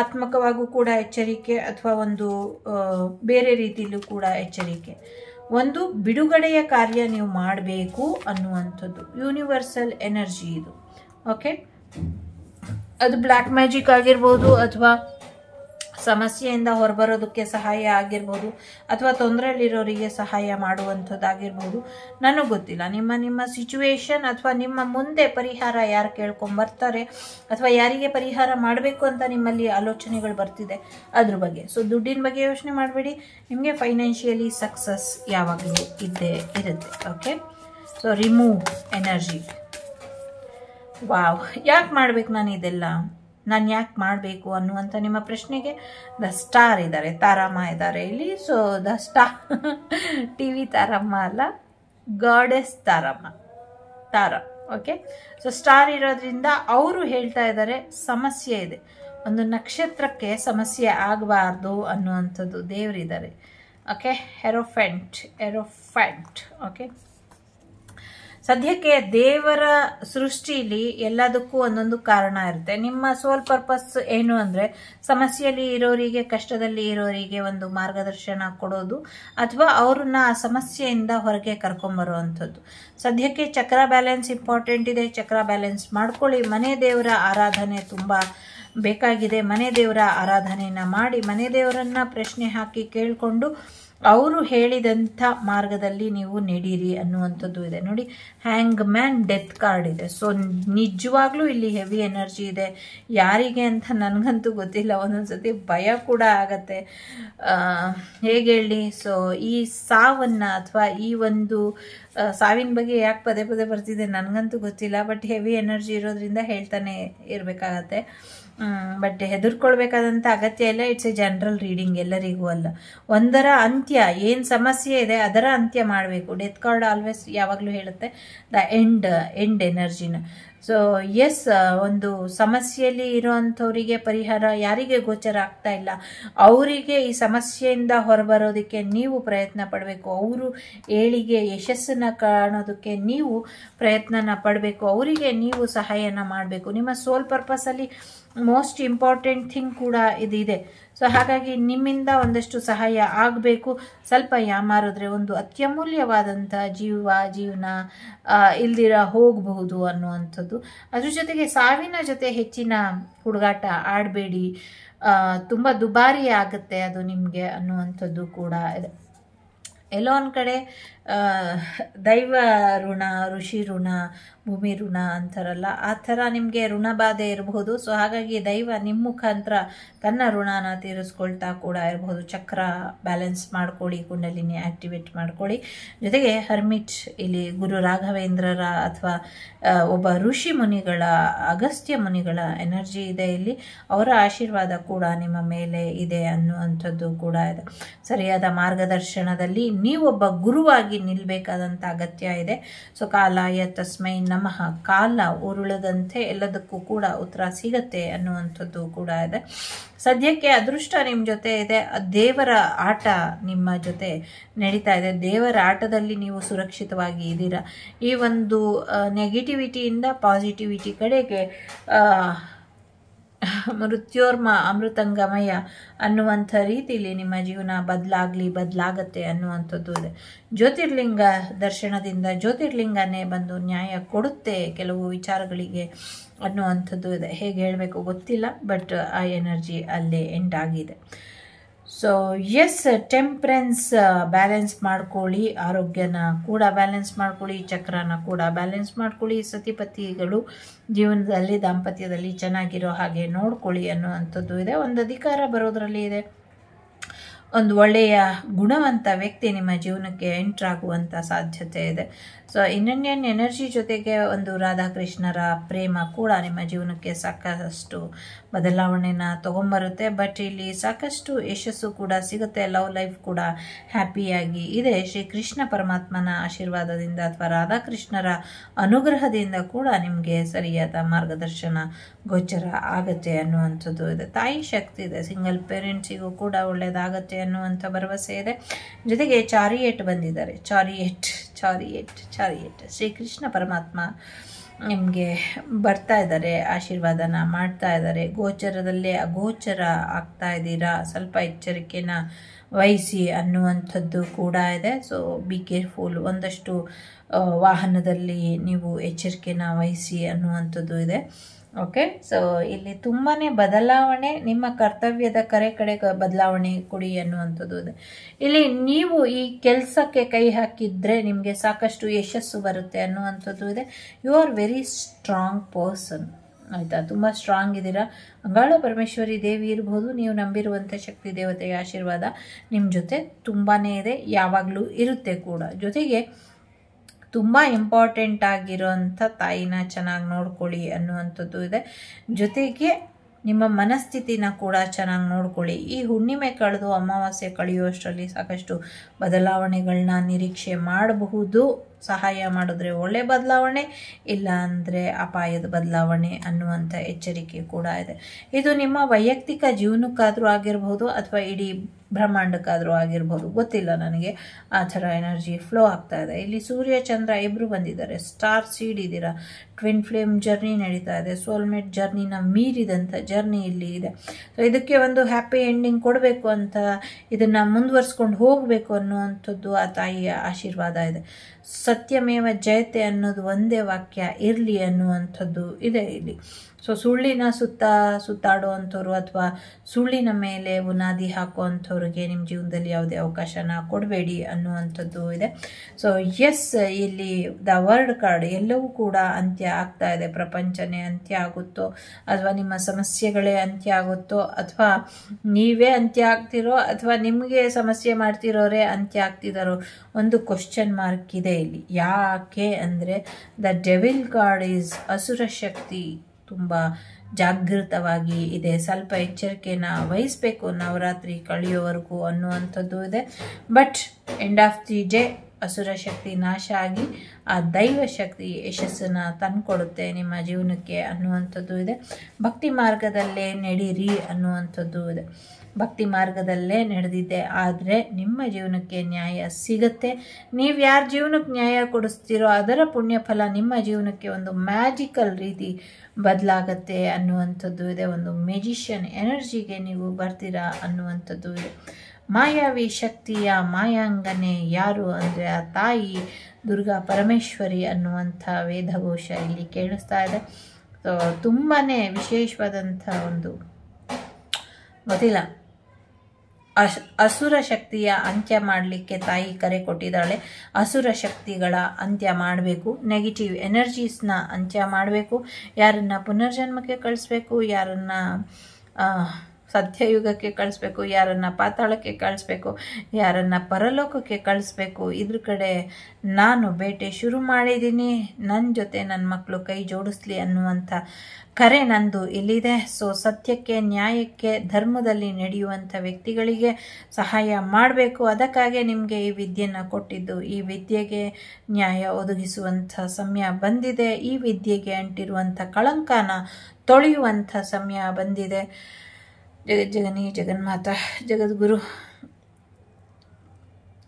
Speaker 1: ಆತ್ಮಕವಾಗೂ ಕೂಡ ಎಚ್ಚರಿಕೆ ಅಥವಾ ಒಂದು ಬೇರೆ ರೀತಿಯಲ್ಲೂ ಕೂಡ ಎಚ್ಚರಿಕೆ ಒಂದು ಬಿಡುಗಡೆಯ ಕಾರ್ಯ ನೀವು ಮಾಡಬೇಕು ಅನ್ನುವಂಥದ್ದು ಯೂನಿವರ್ಸಲ್ ಎನರ್ಜಿ ಇದು ಓಕೆ ಅದು ಬ್ಲ್ಯಾಕ್ ಮ್ಯಾಜಿಕ್ ಆಗಿರ್ಬೋದು ಅಥವಾ ಸಮಸ್ಯೆಯಿಂದ ಹೊರಬರೋದಕ್ಕೆ ಸಹಾಯ ಆಗಿರ್ಬೋದು ಅಥವಾ ತೊಂದರೆಯಲ್ಲಿರೋರಿಗೆ ಸಹಾಯ ಮಾಡುವಂಥದ್ದಾಗಿರ್ಬೋದು ನನಗೆ ಗೊತ್ತಿಲ್ಲ ನಿಮ್ಮ ನಿಮ್ಮ ಸಿಚುವೇಶನ್ ಅಥವಾ ನಿಮ್ಮ ಮುಂದೆ ಪರಿಹಾರ ಯಾರು ಕೇಳ್ಕೊಂಬರ್ತಾರೆ ಅಥವಾ ಯಾರಿಗೆ ಪರಿಹಾರ ಮಾಡಬೇಕು ಅಂತ ನಿಮ್ಮಲ್ಲಿ ಆಲೋಚನೆಗಳು ಬರ್ತಿದೆ ಅದ್ರ ಬಗ್ಗೆ ಸೊ ದುಡ್ಡಿನ ಬಗ್ಗೆ ಯೋಚನೆ ಮಾಡಬೇಡಿ ನಿಮಗೆ ಫೈನಾನ್ಷಿಯಲಿ ಸಕ್ಸಸ್ ಯಾವಾಗಲೂ ಇದ್ದೇ ಇರುತ್ತೆ okay so remove energy wow ಯಾಕೆ ಮಾಡ್ಬೇಕು ನಾನು ಇದೆಲ್ಲ ನಾನು ಯಾಕೆ ಮಾಡಬೇಕು ಅನ್ನುವಂಥ ನಿಮ್ಮ ಪ್ರಶ್ನೆಗೆ ದ ಸ್ಟಾರ್ ಇದ್ದಾರೆ ತಾರಮ್ಮ ಇದ್ದಾರೆ ಇಲ್ಲಿ so the star TV Taramma ಅಲ್ಲ goddess Taramma Tara okay so star ಇರೋದ್ರಿಂದ ಅವರು ಹೇಳ್ತಾ ಇದ್ದಾರೆ ಸಮಸ್ಯೆ ಇದೆ ಒಂದು ನಕ್ಷತ್ರಕ್ಕೆ ಸಮಸ್ಯೆ ಆಗಬಾರ್ದು ಅನ್ನುವಂಥದ್ದು ದೇವರಿದ್ದಾರೆ ಓಕೆ ಹೆರೋಫೆಂಟ್ ಎರೋಫೆಂಟ್ ಓಕೆ ಸದ್ಯಕ್ಕೆ ದೇವರ ಸೃಷ್ಟಿಲಿ ಎಲ್ಲದಕ್ಕೂ ಒಂದೊಂದು ಕಾರಣ ಇರುತ್ತೆ ನಿಮ್ಮ ಸೋಲ್ ಪರ್ಪಸ್ ಏನು ಅಂದ್ರೆ ಸಮಸ್ಯೆಯಲ್ಲಿ ಇರೋರಿಗೆ ಕಷ್ಟದಲ್ಲಿ ಇರೋರಿಗೆ ಒಂದು ಮಾರ್ಗದರ್ಶನ ಕೊಡೋದು ಅಥವಾ ಅವ್ರನ್ನ ಆ ಸಮಸ್ಯೆಯಿಂದ ಹೊರಗೆ ಕರ್ಕೊಂಬರುವಂಥದ್ದು ಸದ್ಯಕ್ಕೆ ಚಕ್ರ ಬ್ಯಾಲೆನ್ಸ್ ಇಂಪಾರ್ಟೆಂಟ್ ಇದೆ ಚಕ್ರ ಬ್ಯಾಲೆನ್ಸ್ ಮಾಡ್ಕೊಳ್ಳಿ ಮನೆ ದೇವರ ಆರಾಧನೆ ತುಂಬ ಬೇಕಾಗಿದೆ ಮನೆ ದೇವರ ಆರಾಧನೆಯನ್ನ ಮಾಡಿ ಮನೆ ದೇವರನ್ನ ಪ್ರಶ್ನೆ ಹಾಕಿ ಕೇಳಿಕೊಂಡು ಅವರು ಹೇಳಿದಂಥ ಮಾರ್ಗದಲ್ಲಿ ನೀವು ನಡೀರಿ ಅನ್ನುವಂಥದ್ದು ಇದೆ ನೋಡಿ ಹ್ಯಾಂಗ್ ಮ್ಯಾನ್ ಡೆತ್ ಕಾರ್ಡ್ ಇದೆ ಸೊ ನಿಜವಾಗ್ಲೂ ಇಲ್ಲಿ ಹೆವಿ ಎನರ್ಜಿ ಇದೆ ಯಾರಿಗೆ ಅಂತ ನನಗಂತೂ ಗೊತ್ತಿಲ್ಲ ಒಂದೊಂದ್ಸತಿ ಭಯ ಕೂಡ ಆಗತ್ತೆ ಹೇಗೆ ಹೇಳಿ ಸೊ ಈ ಸಾವನ್ನು ಅಥವಾ ಈ ಒಂದು ಸಾವಿನ ಬಗ್ಗೆ ಯಾಕೆ ಪದೇ ಪದೇ ಬರ್ತಿದೆ ನನಗಂತೂ ಗೊತ್ತಿಲ್ಲ ಬಟ್ ಹೆವಿ ಎನರ್ಜಿ ಇರೋದ್ರಿಂದ ಹೇಳ್ತಾನೆ ಇರಬೇಕಾಗತ್ತೆ ಬಟ್ ಹೆದರ್ಕೊಳ್ಬೇಕಾದಂಥ ಅಗತ್ಯ ಇಲ್ಲ ಇಟ್ಸ್ ಎ ಜನರಲ್ ರೀಡಿಂಗ್ ಎಲ್ಲರಿಗೂ ಅಲ್ಲ ಒಂದರ ಅಂತ್ಯ ಏನು ಸಮಸ್ಯೆ ಇದೆ ಅದರ ಅಂತ್ಯ ಮಾಡಬೇಕು ಡೆತ್ ಕಾರ್ಡ್ ಆಲ್ವೇಸ್ ಯಾವಾಗಲೂ ಹೇಳುತ್ತೆ ದ ಎಂಡ್ ಎಂಡ್ ಎನರ್ಜಿನ ಸೊ ಎಸ್ ಒಂದು ಸಮಸ್ಯೆಯಲ್ಲಿ ಇರೋವಂಥವರಿಗೆ ಪರಿಹಾರ ಯಾರಿಗೆ ಗೋಚರ ಆಗ್ತಾ ಇಲ್ಲ ಅವರಿಗೆ ಈ ಸಮಸ್ಯೆಯಿಂದ ಹೊರಬರೋದಕ್ಕೆ ನೀವು ಪ್ರಯತ್ನ ಪಡಬೇಕು ಅವರು ಏಳಿಗೆ ಯಶಸ್ಸನ್ನು ಕಾಣೋದಕ್ಕೆ ನೀವು ಪ್ರಯತ್ನನ ಪಡಬೇಕು ಅವರಿಗೆ ನೀವು ಸಹಾಯನ ಮಾಡಬೇಕು ನಿಮ್ಮ ಸೋಲ್ ಪರ್ಪಸಲ್ಲಿ ಮೋಸ್ಟ್ ಇಂಪಾರ್ಟೆಂಟ್ ಥಿಂಗ್ ಕೂಡ ಇದಿದೆ ಸೊ ಹಾಗಾಗಿ ನಿಮ್ಮಿಂದ ಒಂದಷ್ಟು ಸಹಾಯ ಆಗಬೇಕು ಸ್ವಲ್ಪ ಯಾಮಾರಿದ್ರೆ ಒಂದು ಅತ್ಯಮೂಲ್ಯವಾದಂಥ ಜೀವ ಜೀವನ ಇಲ್ದಿರ ಹೋಗಬಹುದು ಅನ್ನುವಂಥದ್ದು ಅದ್ರ ಜೊತೆಗೆ ಸಾವಿನ ಜೊತೆ ಹೆಚ್ಚಿನ ಹುಡುಗಾಟ ಆಡಬೇಡಿ ತುಂಬ ದುಬಾರಿ ಆಗುತ್ತೆ ಅದು ನಿಮಗೆ ಅನ್ನುವಂಥದ್ದು ಕೂಡ ಇದೆ ಎಲ್ಲೋ ಒಂದು ಕಡೆ ದೈವ ಋಣ ಋಷಿ ಋಣ ಭೂಮಿ ಋಣ ಅಂತಾರಲ್ಲ ಆ ಥರ ನಿಮಗೆ ಋಣ ಬಾಧೆ ಇರಬಹುದು ಸೊ ಹಾಗಾಗಿ ದೈವ ನಿಮ್ಮ ಮುಖಾಂತರ ತನ್ನ ಋಣನ ತೀರಿಸ್ಕೊಳ್ತಾ ಕೂಡ ಇರಬಹುದು ಚಕ್ರ ಬ್ಯಾಲೆನ್ಸ್ ಮಾಡ್ಕೊಳ್ಳಿ ಕುಂಡಲಿನಿ ಆ್ಯಕ್ಟಿವೇಟ್ ಮಾಡ್ಕೊಳ್ಳಿ ಜೊತೆಗೆ ಹರ್ಮಿಟ್ ಇಲ್ಲಿ ಗುರು ರಾಘವೇಂದ್ರರ ಅಥವಾ ಒಬ್ಬ ಋಷಿ ಮುನಿಗಳ ಅಗಸ್ತ್ಯ ಮುನಿಗಳ ಎನರ್ಜಿ ಇದೆ ಇಲ್ಲಿ ಅವರ ಆಶೀರ್ವಾದ ಕೂಡ ನಿಮ್ಮ ಮೇಲೆ ಇದೆ ಅನ್ನುವಂಥದ್ದು ಕೂಡ ಇದೆ ಸರಿಯಾದ ಮಾರ್ಗದರ್ಶನದಲ್ಲಿ ನೀವೊಬ್ಬ ಗುರುವಾಗಿ ಆಗಿ ನಿಲ್ಲಬೇಕಾದಂಥ ಅಗತ್ಯ ಇದೆ ಸೊ ಕಾಲಾಯ ತಸ್ಮೈ ನಮಃ ಕಾಲ ಉರುಳದಂತೆ ಎಲ್ಲದಕ್ಕೂ ಕೂಡ ಉತ್ತರ ಸಿಗತ್ತೆ ಅನ್ನುವಂಥದ್ದು ಕೂಡ ಇದೆ ಸದ್ಯಕ್ಕೆ ಅದೃಷ್ಟ ನಿಮ್ಮ ಜೊತೆ ಇದೆ ದೇವರ ಆಟ ನಿಮ್ಮ ಜೊತೆ ನಡೀತಾ ಇದೆ ದೇವರ ಆಟದಲ್ಲಿ ನೀವು ಸುರಕ್ಷಿತವಾಗಿ ಇದ್ದೀರಾ ಈ ಒಂದು ನೆಗೆಟಿವಿಟಿಯಿಂದ ಪಾಸಿಟಿವಿಟಿ ಕಡೆಗೆ ಮೃತ್ಯೋರ್ಮ ಅಮೃತಂಗಮಯ ಅನ್ನುವಂಥ ರೀತಿಯಲ್ಲಿ ನಿಮ್ಮ ಜೀವನ ಬದಲಾಗಲಿ ಬದಲಾಗತ್ತೆ ಅನ್ನುವಂಥದ್ದು ಇದೆ ಜ್ಯೋತಿರ್ಲಿಂಗ ದರ್ಶನದಿಂದ ಜ್ಯೋತಿರ್ಲಿಂಗನೇ ಬಂದು ನ್ಯಾಯ ಕೊಡುತ್ತೆ ಕೆಲವು ವಿಚಾರಗಳಿಗೆ ಅನ್ನುವಂಥದ್ದು ಇದೆ ಹೇಗೆ ಹೇಳಬೇಕು ಗೊತ್ತಿಲ್ಲ ಬಟ್ ಆ ಎನರ್ಜಿ ಅಲ್ಲೇ ಎಂಡ್ ಆಗಿದೆ ಸೊ ಎಸ್ ಟೆಂಪ್ರೆನ್ಸ್ ಬ್ಯಾಲೆನ್ಸ್ ಮಾಡ್ಕೊಳ್ಳಿ ಆರೋಗ್ಯನ ಕೂಡ ಬ್ಯಾಲೆನ್ಸ್ ಮಾಡ್ಕೊಳ್ಳಿ ಚಕ್ರನ ಕೂಡ ಬ್ಯಾಲೆನ್ಸ್ ಮಾಡ್ಕೊಳ್ಳಿ ಸತಿಪತಿಗಳು ಜೀವನದಲ್ಲಿ ದಾಂಪತ್ಯದಲ್ಲಿ ಚೆನ್ನಾಗಿರೋ ಹಾಗೆ ನೋಡ್ಕೊಳ್ಳಿ ಅನ್ನುವಂಥದ್ದು ಇದೆ ಒಂದು ಅಧಿಕಾರ ಬರೋದ್ರಲ್ಲಿ ಇದೆ ಒಂದು ಒಳ್ಳೆಯ ಗುಣವಂತ ವ್ಯಕ್ತಿ ನಿಮ್ಮ ಜೀವನಕ್ಕೆ ಎಂಟ್ರಾಗುವಂಥ ಸಾಧ್ಯತೆ ಇದೆ ಸೊ ಇನ್ನೊಂದೇನು ಎನರ್ಜಿ ಜೊತೆಗೆ ಒಂದು ರಾಧಾಕೃಷ್ಣರ ಪ್ರೇಮ ಕೂಡ ನಿಮ್ಮ ಜೀವನಕ್ಕೆ ಸಾಕಷ್ಟು ಬದಲಾವಣೆನ ತೊಗೊಂಬರುತ್ತೆ ಬಟ್ ಇಲ್ಲಿ ಸಾಕಷ್ಟು ಯಶಸ್ಸು ಕೂಡ ಸಿಗುತ್ತೆ ಲವ್ ಲೈಫ್ ಕೂಡ ಹ್ಯಾಪಿಯಾಗಿ ಇದೆ ಶ್ರೀ ಕೃಷ್ಣ ಪರಮಾತ್ಮನ ಆಶೀರ್ವಾದದಿಂದ ಅಥವಾ ರಾಧಾಕೃಷ್ಣರ ಅನುಗ್ರಹದಿಂದ ಕೂಡ ನಿಮಗೆ ಸರಿಯಾದ ಮಾರ್ಗದರ್ಶನ ಗೋಚರ ಆಗುತ್ತೆ ಅನ್ನುವಂಥದ್ದು ಇದೆ ತಾಯಿ ಶಕ್ತಿ ಇದೆ ಸಿಂಗಲ್ ಪೇರೆಂಟ್ಸಿಗೂ ಕೂಡ ಒಳ್ಳೆಯದಾಗತ್ತೆ ಅನ್ನುವಂಥ ಭರವಸೆ ಇದೆ ಜೊತೆಗೆ ಚಾರಿಯೇಟ್ ಬಂದಿದ್ದಾರೆ ಚಾರಿಯೇಟ್ ಚಾರಿಯೇಟ್ ಚಾರಿಯೇಟ್ ಶ್ರೀಕೃಷ್ಣ ಪರಮಾತ್ಮ ನಿಮಗೆ ಬರ್ತಾ ಇದ್ದಾರೆ ಆಶೀರ್ವಾದನ ಮಾಡ್ತಾ ಇದ್ದಾರೆ ಗೋಚರದಲ್ಲೇ ಅಗೋಚರ ಆಗ್ತಾ ಇದ್ದೀರಾ ಸ್ವಲ್ಪ ಎಚ್ಚರಿಕೆನ ವಹಿಸಿ ಅನ್ನುವಂಥದ್ದು ಕೂಡ ಇದೆ ಸೊ ಬಿ ಕೇರ್ಫುಲ್ ಒಂದಷ್ಟು ವಾಹನದಲ್ಲಿ ನೀವು ಎಚ್ಚರಿಕೆನ ವಹಿಸಿ ಅನ್ನುವಂಥದ್ದು ಇದೆ ಓಕೆ ಸೊ ಇಲ್ಲಿ ತುಂಬಾ ಬದಲಾವಣೆ ನಿಮ್ಮ ಕರ್ತವ್ಯದ ಕರೆ ಕಡೆ ಬದಲಾವಣೆ ಕೊಡಿ ಅನ್ನುವಂಥದ್ದು ಇದೆ ಇಲ್ಲಿ ನೀವು ಈ ಕೆಲಸಕ್ಕೆ ಕೈ ಹಾಕಿದರೆ ನಿಮಗೆ ಸಾಕಷ್ಟು ಯಶಸ್ಸು ಬರುತ್ತೆ ಅನ್ನುವಂಥದ್ದು ಇದೆ you are very strong person ಆಯಿತಾ ತುಂಬ ಸ್ಟ್ರಾಂಗ್ ಇದ್ದೀರಾ ಅಂಗಾಳ ಪರಮೇಶ್ವರಿ ದೇವಿ ಇರ್ಬೋದು ನೀವು ನಂಬಿರುವಂಥ ಶಕ್ತಿ ದೇವತೆಯ ಆಶೀರ್ವಾದ ನಿಮ್ಮ ಜೊತೆ ತುಂಬಾ ಇದೆ ಯಾವಾಗಲೂ ಇರುತ್ತೆ ಕೂಡ ಜೊತೆಗೆ ತುಂಬ ಇಂಪಾರ್ಟೆಂಟ್ ಆಗಿರೋಂಥ ತಾಯಿನ ಚೆನ್ನಾಗಿ ನೋಡ್ಕೊಳ್ಳಿ ಅನ್ನುವಂಥದ್ದು ಇದೆ ಜೊತೆಗೆ ನಿಮ್ಮ ಮನಸ್ಥಿತಿನ ಕೂಡ ಚೆನ್ನಾಗಿ ನೋಡ್ಕೊಳ್ಳಿ ಈ ಹುಣ್ಣಿಮೆ ಕಳೆದು ಅಮಾವಾಸ್ಯೆ ಕಳೆಯುವಷ್ಟರಲ್ಲಿ ಸಾಕಷ್ಟು ಬದಲಾವಣೆಗಳನ್ನ ನಿರೀಕ್ಷೆ ಮಾಡಬಹುದು ಸಹಾಯ ಮಾಡಿದ್ರೆ ಒಳ್ಳೆ ಬದಲಾವಣೆ ಇಲ್ಲ ಅಂದರೆ ಅಪಾಯದ ಬದಲಾವಣೆ ಅನ್ನುವಂಥ ಎಚ್ಚರಿಕೆ ಕೂಡ ಇದೆ ಇದು ನಿಮ್ಮ ವೈಯಕ್ತಿಕ ಜೀವನಕ್ಕಾದರೂ ಆಗಿರ್ಬೋದು ಅಥವಾ ಇಡೀ ಬ್ರಹ್ಮಾಂಡಕ್ಕಾದರೂ ಆಗಿರ್ಬೋದು ಗೊತ್ತಿಲ್ಲ ನನಗೆ ಆ ಥರ ಎನರ್ಜಿ ಫ್ಲೋ ಆಗ್ತಾ ಇದೆ ಇಲ್ಲಿ ಸೂರ್ಯ ಚಂದ್ರ ಇಬ್ಬರು ಬಂದಿದ್ದಾರೆ ಸ್ಟಾರ್ ಸೀಡ್ ಇದ್ದೀರಾ ಟ್ವಿನ್ ಫ್ಲೇಮ್ ಜರ್ನಿ ನಡೀತಾ ಇದೆ ಸೋಲ್ಮೇಟ್ ಜರ್ನಿನ ಮೀರಿದಂಥ ಜರ್ನಿ ಇಲ್ಲಿ ಇದೆ ಸೊ ಇದಕ್ಕೆ ಒಂದು ಹ್ಯಾಪಿ ಎಂಡಿಂಗ್ ಕೊಡಬೇಕು ಅಂತ ಇದನ್ನು ಮುಂದುವರ್ಸ್ಕೊಂಡು ಹೋಗಬೇಕು ಅನ್ನುವಂಥದ್ದು ಆ ತಾಯಿಯ ಆಶೀರ್ವಾದ ಇದೆ ಸತ್ಯಮೇವ ಜಯತೆ ಅನ್ನೋದು ಒಂದೇ ವಾಕ್ಯ ಇರಲಿ ಅನ್ನುವಂಥದ್ದು ಇದೆ ಇಲ್ಲಿ ಸೊ ಸುಳ್ಳಿನ ಸುತ್ತ ಸುತ್ತಾಡುವಂಥವ್ರು ಅಥವಾ ಸುಳ್ಳಿನ ಮೇಲೆ ಬುನಾದಿ ಹಾಕುವಂಥವ್ರಿಗೆ ನಿಮ್ಮ ಜೀವನದಲ್ಲಿ ಯಾವುದೇ ಅವಕಾಶನ ಕೊಡಬೇಡಿ ಅನ್ನುವಂಥದ್ದು ಇದೆ ಸೊ ಎಸ್ ಇಲ್ಲಿ ದ ವರ್ಡ್ ಕಾರ್ಡ್ ಎಲ್ಲವೂ ಕೂಡ ಅಂತ್ಯ ಆಗ್ತಾ ಇದೆ ಪ್ರಪಂಚನೇ ಅಂತ್ಯ ಆಗುತ್ತೋ ಅಥವಾ ನಿಮ್ಮ ಸಮಸ್ಯೆಗಳೇ ಅಂತ್ಯ ಆಗುತ್ತೋ ಅಥವಾ ನೀವೇ ಅಂತ್ಯ ಆಗ್ತಿರೋ ಅಥವಾ ನಿಮಗೆ ಸಮಸ್ಯೆ ಮಾಡ್ತಿರೋರೇ ಅಂತ್ಯ ಆಗ್ತಿದಾರೋ ಒಂದು ಕ್ವಶನ್ ಮಾರ್ಕ್ ಇದೆ ಇಲ್ಲಿ ಯಾಕೆ ಅಂದರೆ ದ ಡೆವಿಲ್ ಕಾರ್ಡ್ ಈಸ್ ಅಸುರ ಶಕ್ತಿ ತುಂಬ ಜಾಗೃತವಾಗಿ ಇದೆ ಸ್ವಲ್ಪ ಎಚ್ಚರಿಕೆನ ವಹಿಸಬೇಕು ನವರಾತ್ರಿ ಕಳೆಯೋವರೆಗೂ ಅನ್ನುವಂಥದ್ದು ಇದೆ but end of the day ಅಸುರ ಶಕ್ತಿ ನಾಶ ಆಗಿ ಆ ದೈವ ಶಕ್ತಿ ಯಶಸ್ಸನ್ನು ತಂದುಕೊಡುತ್ತೆ ನಿಮ್ಮ ಜೀವನಕ್ಕೆ ಅನ್ನುವಂಥದ್ದು ಇದೆ ಭಕ್ತಿ ಮಾರ್ಗದಲ್ಲೇ ನಡೀರಿ ಅನ್ನುವಂಥದ್ದು ಇದೆ ಭಕ್ತಿ ಮಾರ್ಗದಲ್ಲೇ ನಡೆದಿದ್ದೆ ಆದರೆ ನಿಮ್ಮ ಜೀವನಕ್ಕೆ ನ್ಯಾಯ ಸಿಗತ್ತೆ ನೀವು ಯಾರ ಜೀವನಕ್ಕೆ ನ್ಯಾಯ ಕೊಡಿಸ್ತೀರೋ ಅದರ ಪುಣ್ಯಫಲ ನಿಮ್ಮ ಜೀವನಕ್ಕೆ ಒಂದು ಮ್ಯಾಜಿಕಲ್ ರೀತಿ ಬದಲಾಗತ್ತೆ ಅನ್ನುವಂಥದ್ದು ಇದೆ ಒಂದು ಮೆಜಿಷಿಯನ್ ಎನರ್ಜಿಗೆ ನೀವು ಬರ್ತೀರಾ ಅನ್ನುವಂಥದ್ದು ಇದೆ ಮಾಯಾವಿ ಶಕ್ತಿಯ ಮಾಯಾಂಗನೆ ಯಾರು ಅಂದರೆ ಆ ತಾಯಿ ದುರ್ಗಾ ಪರಮೇಶ್ವರಿ ಅನ್ನುವಂಥ ವೇದಘೋಷ ಇಲ್ಲಿ ಕೇಳಿಸ್ತಾ ಇದೆ ಸೊ ತುಂಬಾ ವಿಶೇಷವಾದಂಥ ಒಂದು ಗೊತ್ತಿಲ್ಲ ಅಶ್ ಅಸುರ ಶಕ್ತಿಯ ಅಂತ್ಯ ಮಾಡಲಿಕ್ಕೆ ತಾಯಿ ಕರೆ ಕೊಟ್ಟಿದ್ದಾಳೆ ಅಸುರ ಶಕ್ತಿಗಳ ಅಂತ್ಯ ಮಾಡಬೇಕು ನೆಗೆಟಿವ್ ಎನರ್ಜೀಸ್ನ ಅಂತ್ಯ ಮಾಡಬೇಕು ಯಾರನ್ನು ಪುನರ್ಜನ್ಮಕ್ಕೆ ಕಳಿಸ್ಬೇಕು ಯಾರನ್ನು ಸತ್ಯಯುಗಕ್ಕೆ ಕಳಿಸ್ಬೇಕು ಯಾರನ್ನ ಪಾತಾಳಕ್ಕೆ ಕಳಿಸ್ಬೇಕು ಯಾರನ್ನ ಪರಲೋಕಕ್ಕೆ ಕಳಿಸ್ಬೇಕು ಇದ್ರ ಕಡೆ ನಾನು ಬೇಟೆ ಶುರು ಮಾಡಿದ್ದೀನಿ ನನ್ನ ಜೊತೆ ನನ್ನ ಮಕ್ಕಳು ಕೈ ಜೋಡಿಸ್ಲಿ ಅನ್ನುವಂಥ ಕರೆ ನಂದು ಇಲ್ಲಿದೆ ಸೊ ಸತ್ಯಕ್ಕೆ ನ್ಯಾಯಕ್ಕೆ ಧರ್ಮದಲ್ಲಿ ನಡೆಯುವಂಥ ವ್ಯಕ್ತಿಗಳಿಗೆ ಸಹಾಯ ಮಾಡಬೇಕು ಅದಕ್ಕಾಗಿ ನಿಮಗೆ ಈ ವಿದ್ಯೆಯನ್ನು ಕೊಟ್ಟಿದ್ದು ಈ ವಿದ್ಯೆಗೆ ನ್ಯಾಯ ಒದಗಿಸುವಂಥ ಸಮಯ ಬಂದಿದೆ ಈ ವಿದ್ಯೆಗೆ ಅಂಟಿರುವಂಥ ಕಳಂಕನ ತೊಳೆಯುವಂಥ ಸಮಯ ಬಂದಿದೆ ಜಗಜ್ಜಗನಿ ಜಗನ್ಮಾತ ಜಗದ್ಗುರು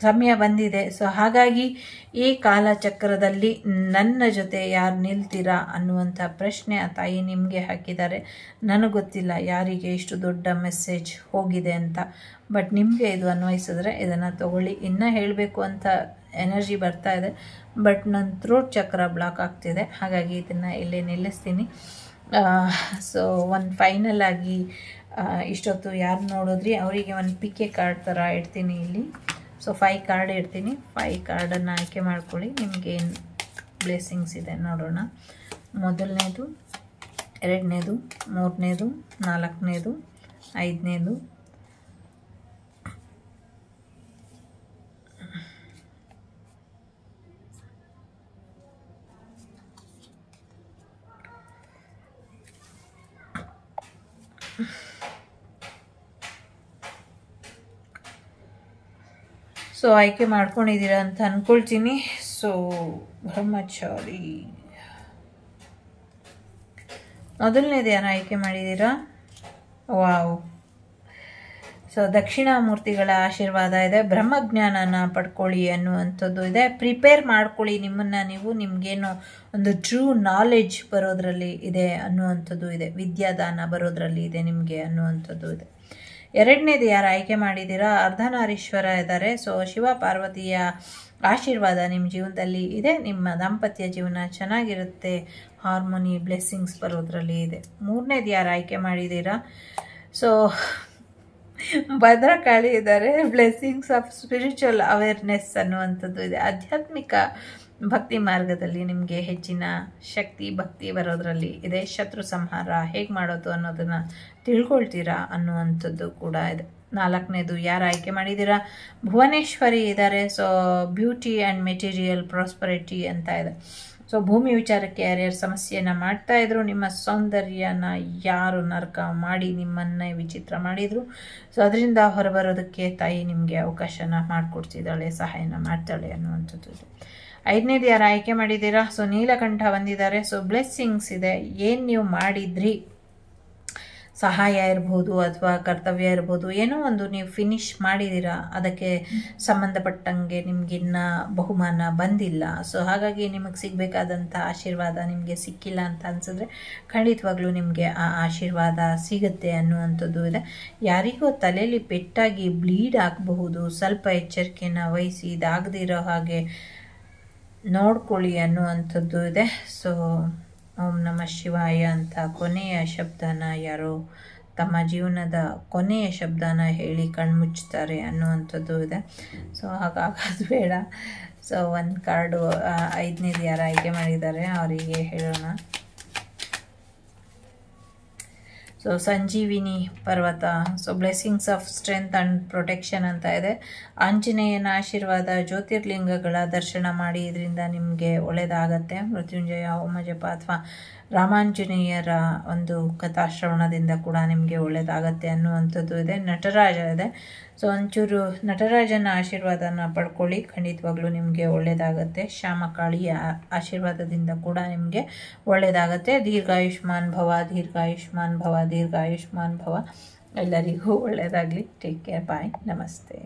Speaker 1: ಸಮಯ ಬಂದಿದೆ ಸೊ ಹಾಗಾಗಿ ಈ ಕಾಲಚಕ್ರದಲ್ಲಿ ನನ್ನ ಜೊತೆ ಯಾರು ನಿಲ್ತೀರಾ ಅನ್ನುವಂಥ ಪ್ರಶ್ನೆ ಆ ತಾಯಿ ನಿಮಗೆ ಹಾಕಿದ್ದಾರೆ ನನಗೆ ಗೊತ್ತಿಲ್ಲ ಯಾರಿಗೆ ಇಷ್ಟು ದೊಡ್ಡ ಮೆಸೇಜ್ ಹೋಗಿದೆ ಅಂತ ಬಟ್ ನಿಮಗೆ ಇದು ಅನ್ವಯಿಸಿದ್ರೆ ಇದನ್ನು ತಗೊಳ್ಳಿ ಇನ್ನೂ ಹೇಳಬೇಕು ಅಂತ ಎನರ್ಜಿ ಬರ್ತಾ ಇದೆ ಬಟ್ ನನ್ನ ಥ್ರೋಟ್ ಚಕ್ರ ಬ್ಲಾಕ್ ಆಗ್ತಿದೆ ಹಾಗಾಗಿ ಇದನ್ನು ಇಲ್ಲೇ ನಿಲ್ಲಿಸ್ತೀನಿ ಸೊ ಒಂದು ಫೈನಲ್ ಆಗಿ ಇಷ್ಟೊತ್ತು ಯಾರು ನೋಡಿದ್ರಿ ಅವರಿಗೆ ಒಂದು ಕೆ ಕಾರ್ಡ್ ಥರ ಇಡ್ತೀನಿ ಇಲ್ಲಿ ಸೊ ಫೈ ಕಾರ್ಡ್ ಇಡ್ತೀನಿ ಫೈ ಕಾರ್ಡನ್ನು ಆಯ್ಕೆ ಮಾಡ್ಕೊಳ್ಳಿ ನಿಮಗೆ ಏನು ಬ್ಲೆಸ್ಸಿಂಗ್ಸ್ ಇದೆ ನೋಡೋಣ ಮೊದಲನೇದು ಎರಡನೇದು ಮೂರನೇದು ನಾಲ್ಕನೇದು ಐದನೇದು ಸೊ ಆಯ್ಕೆ ಮಾಡ್ಕೊಂಡಿದ್ದೀರಾ ಅಂತ ಅಂದ್ಕೊಳ್ತೀನಿ ಸೊ ಬ್ರಹ್ಮಚಾರಿ ಮೊದಲನೇದು ಆಯ್ಕೆ ಮಾಡಿದ್ದೀರಾ ವಾವ್ ಸೊ ಮೂರ್ತಿಗಳ ಆಶೀರ್ವಾದ ಇದೆ ಬ್ರಹ್ಮಜ್ಞಾನನ ಪಡ್ಕೊಳ್ಳಿ ಅನ್ನುವಂಥದ್ದು ಇದೆ ಪ್ರಿಪೇರ್ ಮಾಡ್ಕೊಳ್ಳಿ ನಿಮ್ಮನ್ನು ನೀವು ನಿಮಗೇನು ಒಂದು ಟ್ರೂ ನಾಲೆಡ್ಜ್ ಬರೋದರಲ್ಲಿ ಇದೆ ಅನ್ನುವಂಥದ್ದು ಇದೆ ವಿದ್ಯಾದಾನ ಬರೋದರಲ್ಲಿ ಇದೆ ನಿಮಗೆ ಅನ್ನುವಂಥದ್ದು ಇದೆ ಎರಡನೇದು ಯಾರು ಆಯ್ಕೆ ಮಾಡಿದ್ದೀರಾ ಅರ್ಧನಾರೀಶ್ವರ ಇದ್ದಾರೆ ಸೊ ಶಿವ ಪಾರ್ವತಿಯ ಆಶೀರ್ವಾದ ನಿಮ್ಮ ಜೀವನದಲ್ಲಿ ಇದೆ ನಿಮ್ಮ ದಾಂಪತ್ಯ ಜೀವನ ಚೆನ್ನಾಗಿರುತ್ತೆ ಹಾರ್ಮೋನಿ ಬ್ಲೆಸ್ಸಿಂಗ್ಸ್ ಬರೋದ್ರಲ್ಲಿ ಇದೆ ಮೂರನೇದು ಯಾರು ಆಯ್ಕೆ ಮಾಡಿದ್ದೀರಾ ಸೊ ಭದ್ರಕಾಳಿ ಇದ್ದಾರೆ ಬ್ಲೆಸ್ಸಿಂಗ್ಸ್ ಆಫ್ ಸ್ಪಿರಿಚುವಲ್ ಅವೇರ್ನೆಸ್ ಅನ್ನುವಂಥದ್ದು ಇದೆ ಆಧ್ಯಾತ್ಮಿಕ ಭಕ್ತಿ ಮಾರ್ಗದಲ್ಲಿ ನಿಮಗೆ ಹೆಚ್ಚಿನ ಶಕ್ತಿ ಭಕ್ತಿ ಬರೋದರಲ್ಲಿ ಇದೆ ಶತ್ರು ಸಂಹಾರ ಹೇಗೆ ಮಾಡೋದು ಅನ್ನೋದನ್ನು ತಿಳ್ಕೊಳ್ತೀರಾ ಅನ್ನುವಂಥದ್ದು ಕೂಡ ಇದೆ ನಾಲ್ಕನೇದು ಯಾರು ಆಯ್ಕೆ ಮಾಡಿದ್ದೀರಾ ಭುವನೇಶ್ವರಿ ಇದ್ದಾರೆ so beauty and material prosperity ಅಂತ ಇದೆ ಸೊ ಭೂಮಿ ವಿಚಾರಕ್ಕೆ ಯಾರ್ಯಾರು ಸಮಸ್ಯೆಯನ್ನು ಮಾಡ್ತಾ ಇದ್ರು ನಿಮ್ಮ ಸೌಂದರ್ಯನ ಯಾರು ನರಕ ಮಾಡಿ ನಿಮ್ಮನ್ನೇ ವಿಚಿತ್ರ ಮಾಡಿದರು ಸೊ ಅದರಿಂದ ಹೊರಬರೋದಕ್ಕೆ ತಾಯಿ ನಿಮಗೆ ಅವಕಾಶನ ಮಾಡಿಕೊಡ್ತಿದ್ದಾಳೆ ಸಹಾಯನ ಮಾಡ್ತಾಳೆ ಅನ್ನುವಂಥದ್ದು ಐದನೇದು ಯಾರು ಆಯ್ಕೆ ಮಾಡಿದ್ದೀರಾ ಸೊ ನೀಲಕಂಠ ಬಂದಿದ್ದಾರೆ ಸೊ ಬ್ಲೆಸ್ಸಿಂಗ್ಸ್ ಇದೆ ಏನು ನೀವು ಮಾಡಿದ್ರಿ ಸಹಾಯ ಇರ್ಬೋದು ಅಥವಾ ಕರ್ತವ್ಯ ಇರ್ಬೋದು ಏನೋ ಒಂದು ನೀವು ಫಿನಿಶ್ ಮಾಡಿದ್ದೀರ ಅದಕ್ಕೆ ಸಂಬಂಧಪಟ್ಟಂಗೆ ನಿಮ್ಗಿನ್ನ ಬಹುಮಾನ ಬಂದಿಲ್ಲ ಸೊ ಹಾಗಾಗಿ ನಿಮಗೆ ಸಿಗಬೇಕಾದಂಥ ಆಶೀರ್ವಾದ ನಿಮಗೆ ಸಿಕ್ಕಿಲ್ಲ ಅಂತ ಅನಿಸಿದ್ರೆ ಖಂಡಿತವಾಗ್ಲೂ ನಿಮಗೆ ಆ ಆಶೀರ್ವಾದ ಸಿಗುತ್ತೆ ಅನ್ನುವಂಥದ್ದು ಇದೆ ಯಾರಿಗೋ ತಲೆಯಲ್ಲಿ ಪೆಟ್ಟಾಗಿ ಬ್ಲೀಡ್ ಆಗಬಹುದು ಸ್ವಲ್ಪ ಎಚ್ಚರಿಕೆಯನ್ನು ವಹಿಸಿ ಇದಾಗದಿರೋ ಹಾಗೆ ನೋಡ್ಕೊಳ್ಳಿ ಅನ್ನುವಂಥದ್ದು ಇದೆ ಸೊ ಓಂ ನಮ ಶಿವಾಯ ಅಂತ ಕೊನೆಯ ಶಬ್ದನ ಯಾರೋ ತಮ್ಮ ಜೀವನದ ಕೊನೆಯ ಶಬ್ದನ ಹೇಳಿ ಕಣ್ಮುಚ್ಚುತ್ತಾರೆ ಅನ್ನುವಂಥದ್ದು ಇದೆ ಸೊ ಹಾಗಾಗೋದು ಬೇಡ ಸೊ ಒಂದು ಕಾರ್ಡು ಐದನೇದು ಯಾರು ಆಯ್ಕೆ ಮಾಡಿದ್ದಾರೆ ಅವರಿಗೆ ಹೇಳೋಣ so Sanjeevini Parvata so blessings of strength and protection ಅಂತ ಇದೆ ಆಂಜನೇಯನ ಆಶೀರ್ವಾದ ಜ್ಯೋತಿರ್ಲಿಂಗಗಳ ದರ್ಶನ ಮಾಡಿ ಇದರಿಂದ ನಿಮಗೆ ಒಳ್ಳೆಯದಾಗತ್ತೆ ಮೃತ್ಯುಂಜಯ ಹೋಮ ಜಪ ಅಥವಾ ರಾಮಾಂಜನೇಯರ ಒಂದು ಕಥಾಶ್ರವಣದಿಂದ ಕೂಡ ನಿಮಗೆ ಒಳ್ಳೆಯದಾಗತ್ತೆ ಅನ್ನುವಂಥದ್ದು ಇದೆ ನಟರಾಜ ಇದೆ ಸೊ ಒಂಚೂರು ನಟರಾಜನ ಆಶೀರ್ವಾದನ ಪಡ್ಕೊಳ್ಳಿ ಖಂಡಿತವಾಗ್ಲೂ ನಿಮಗೆ ಒಳ್ಳೆಯದಾಗುತ್ತೆ ಶ್ಯಾಮಕಾಳಿಯ ಆಶೀರ್ವಾದದಿಂದ ಕೂಡ ನಿಮಗೆ ಒಳ್ಳೆಯದಾಗುತ್ತೆ ದೀರ್ಘಾಯುಷ್ಮಾನ್ ಭವ ದೀರ್ಘಾಯುಷ್ಮಾನ್ ಭವ ದೀರ್ಘಾಯುಷ್ಮಾನ್ ಭವ ಎಲ್ಲರಿಗೂ ಒಳ್ಳೆಯದಾಗಲಿ ಟೇಕ್ ಕೇರ್ ಬಾಯ್ ನಮಸ್ತೆ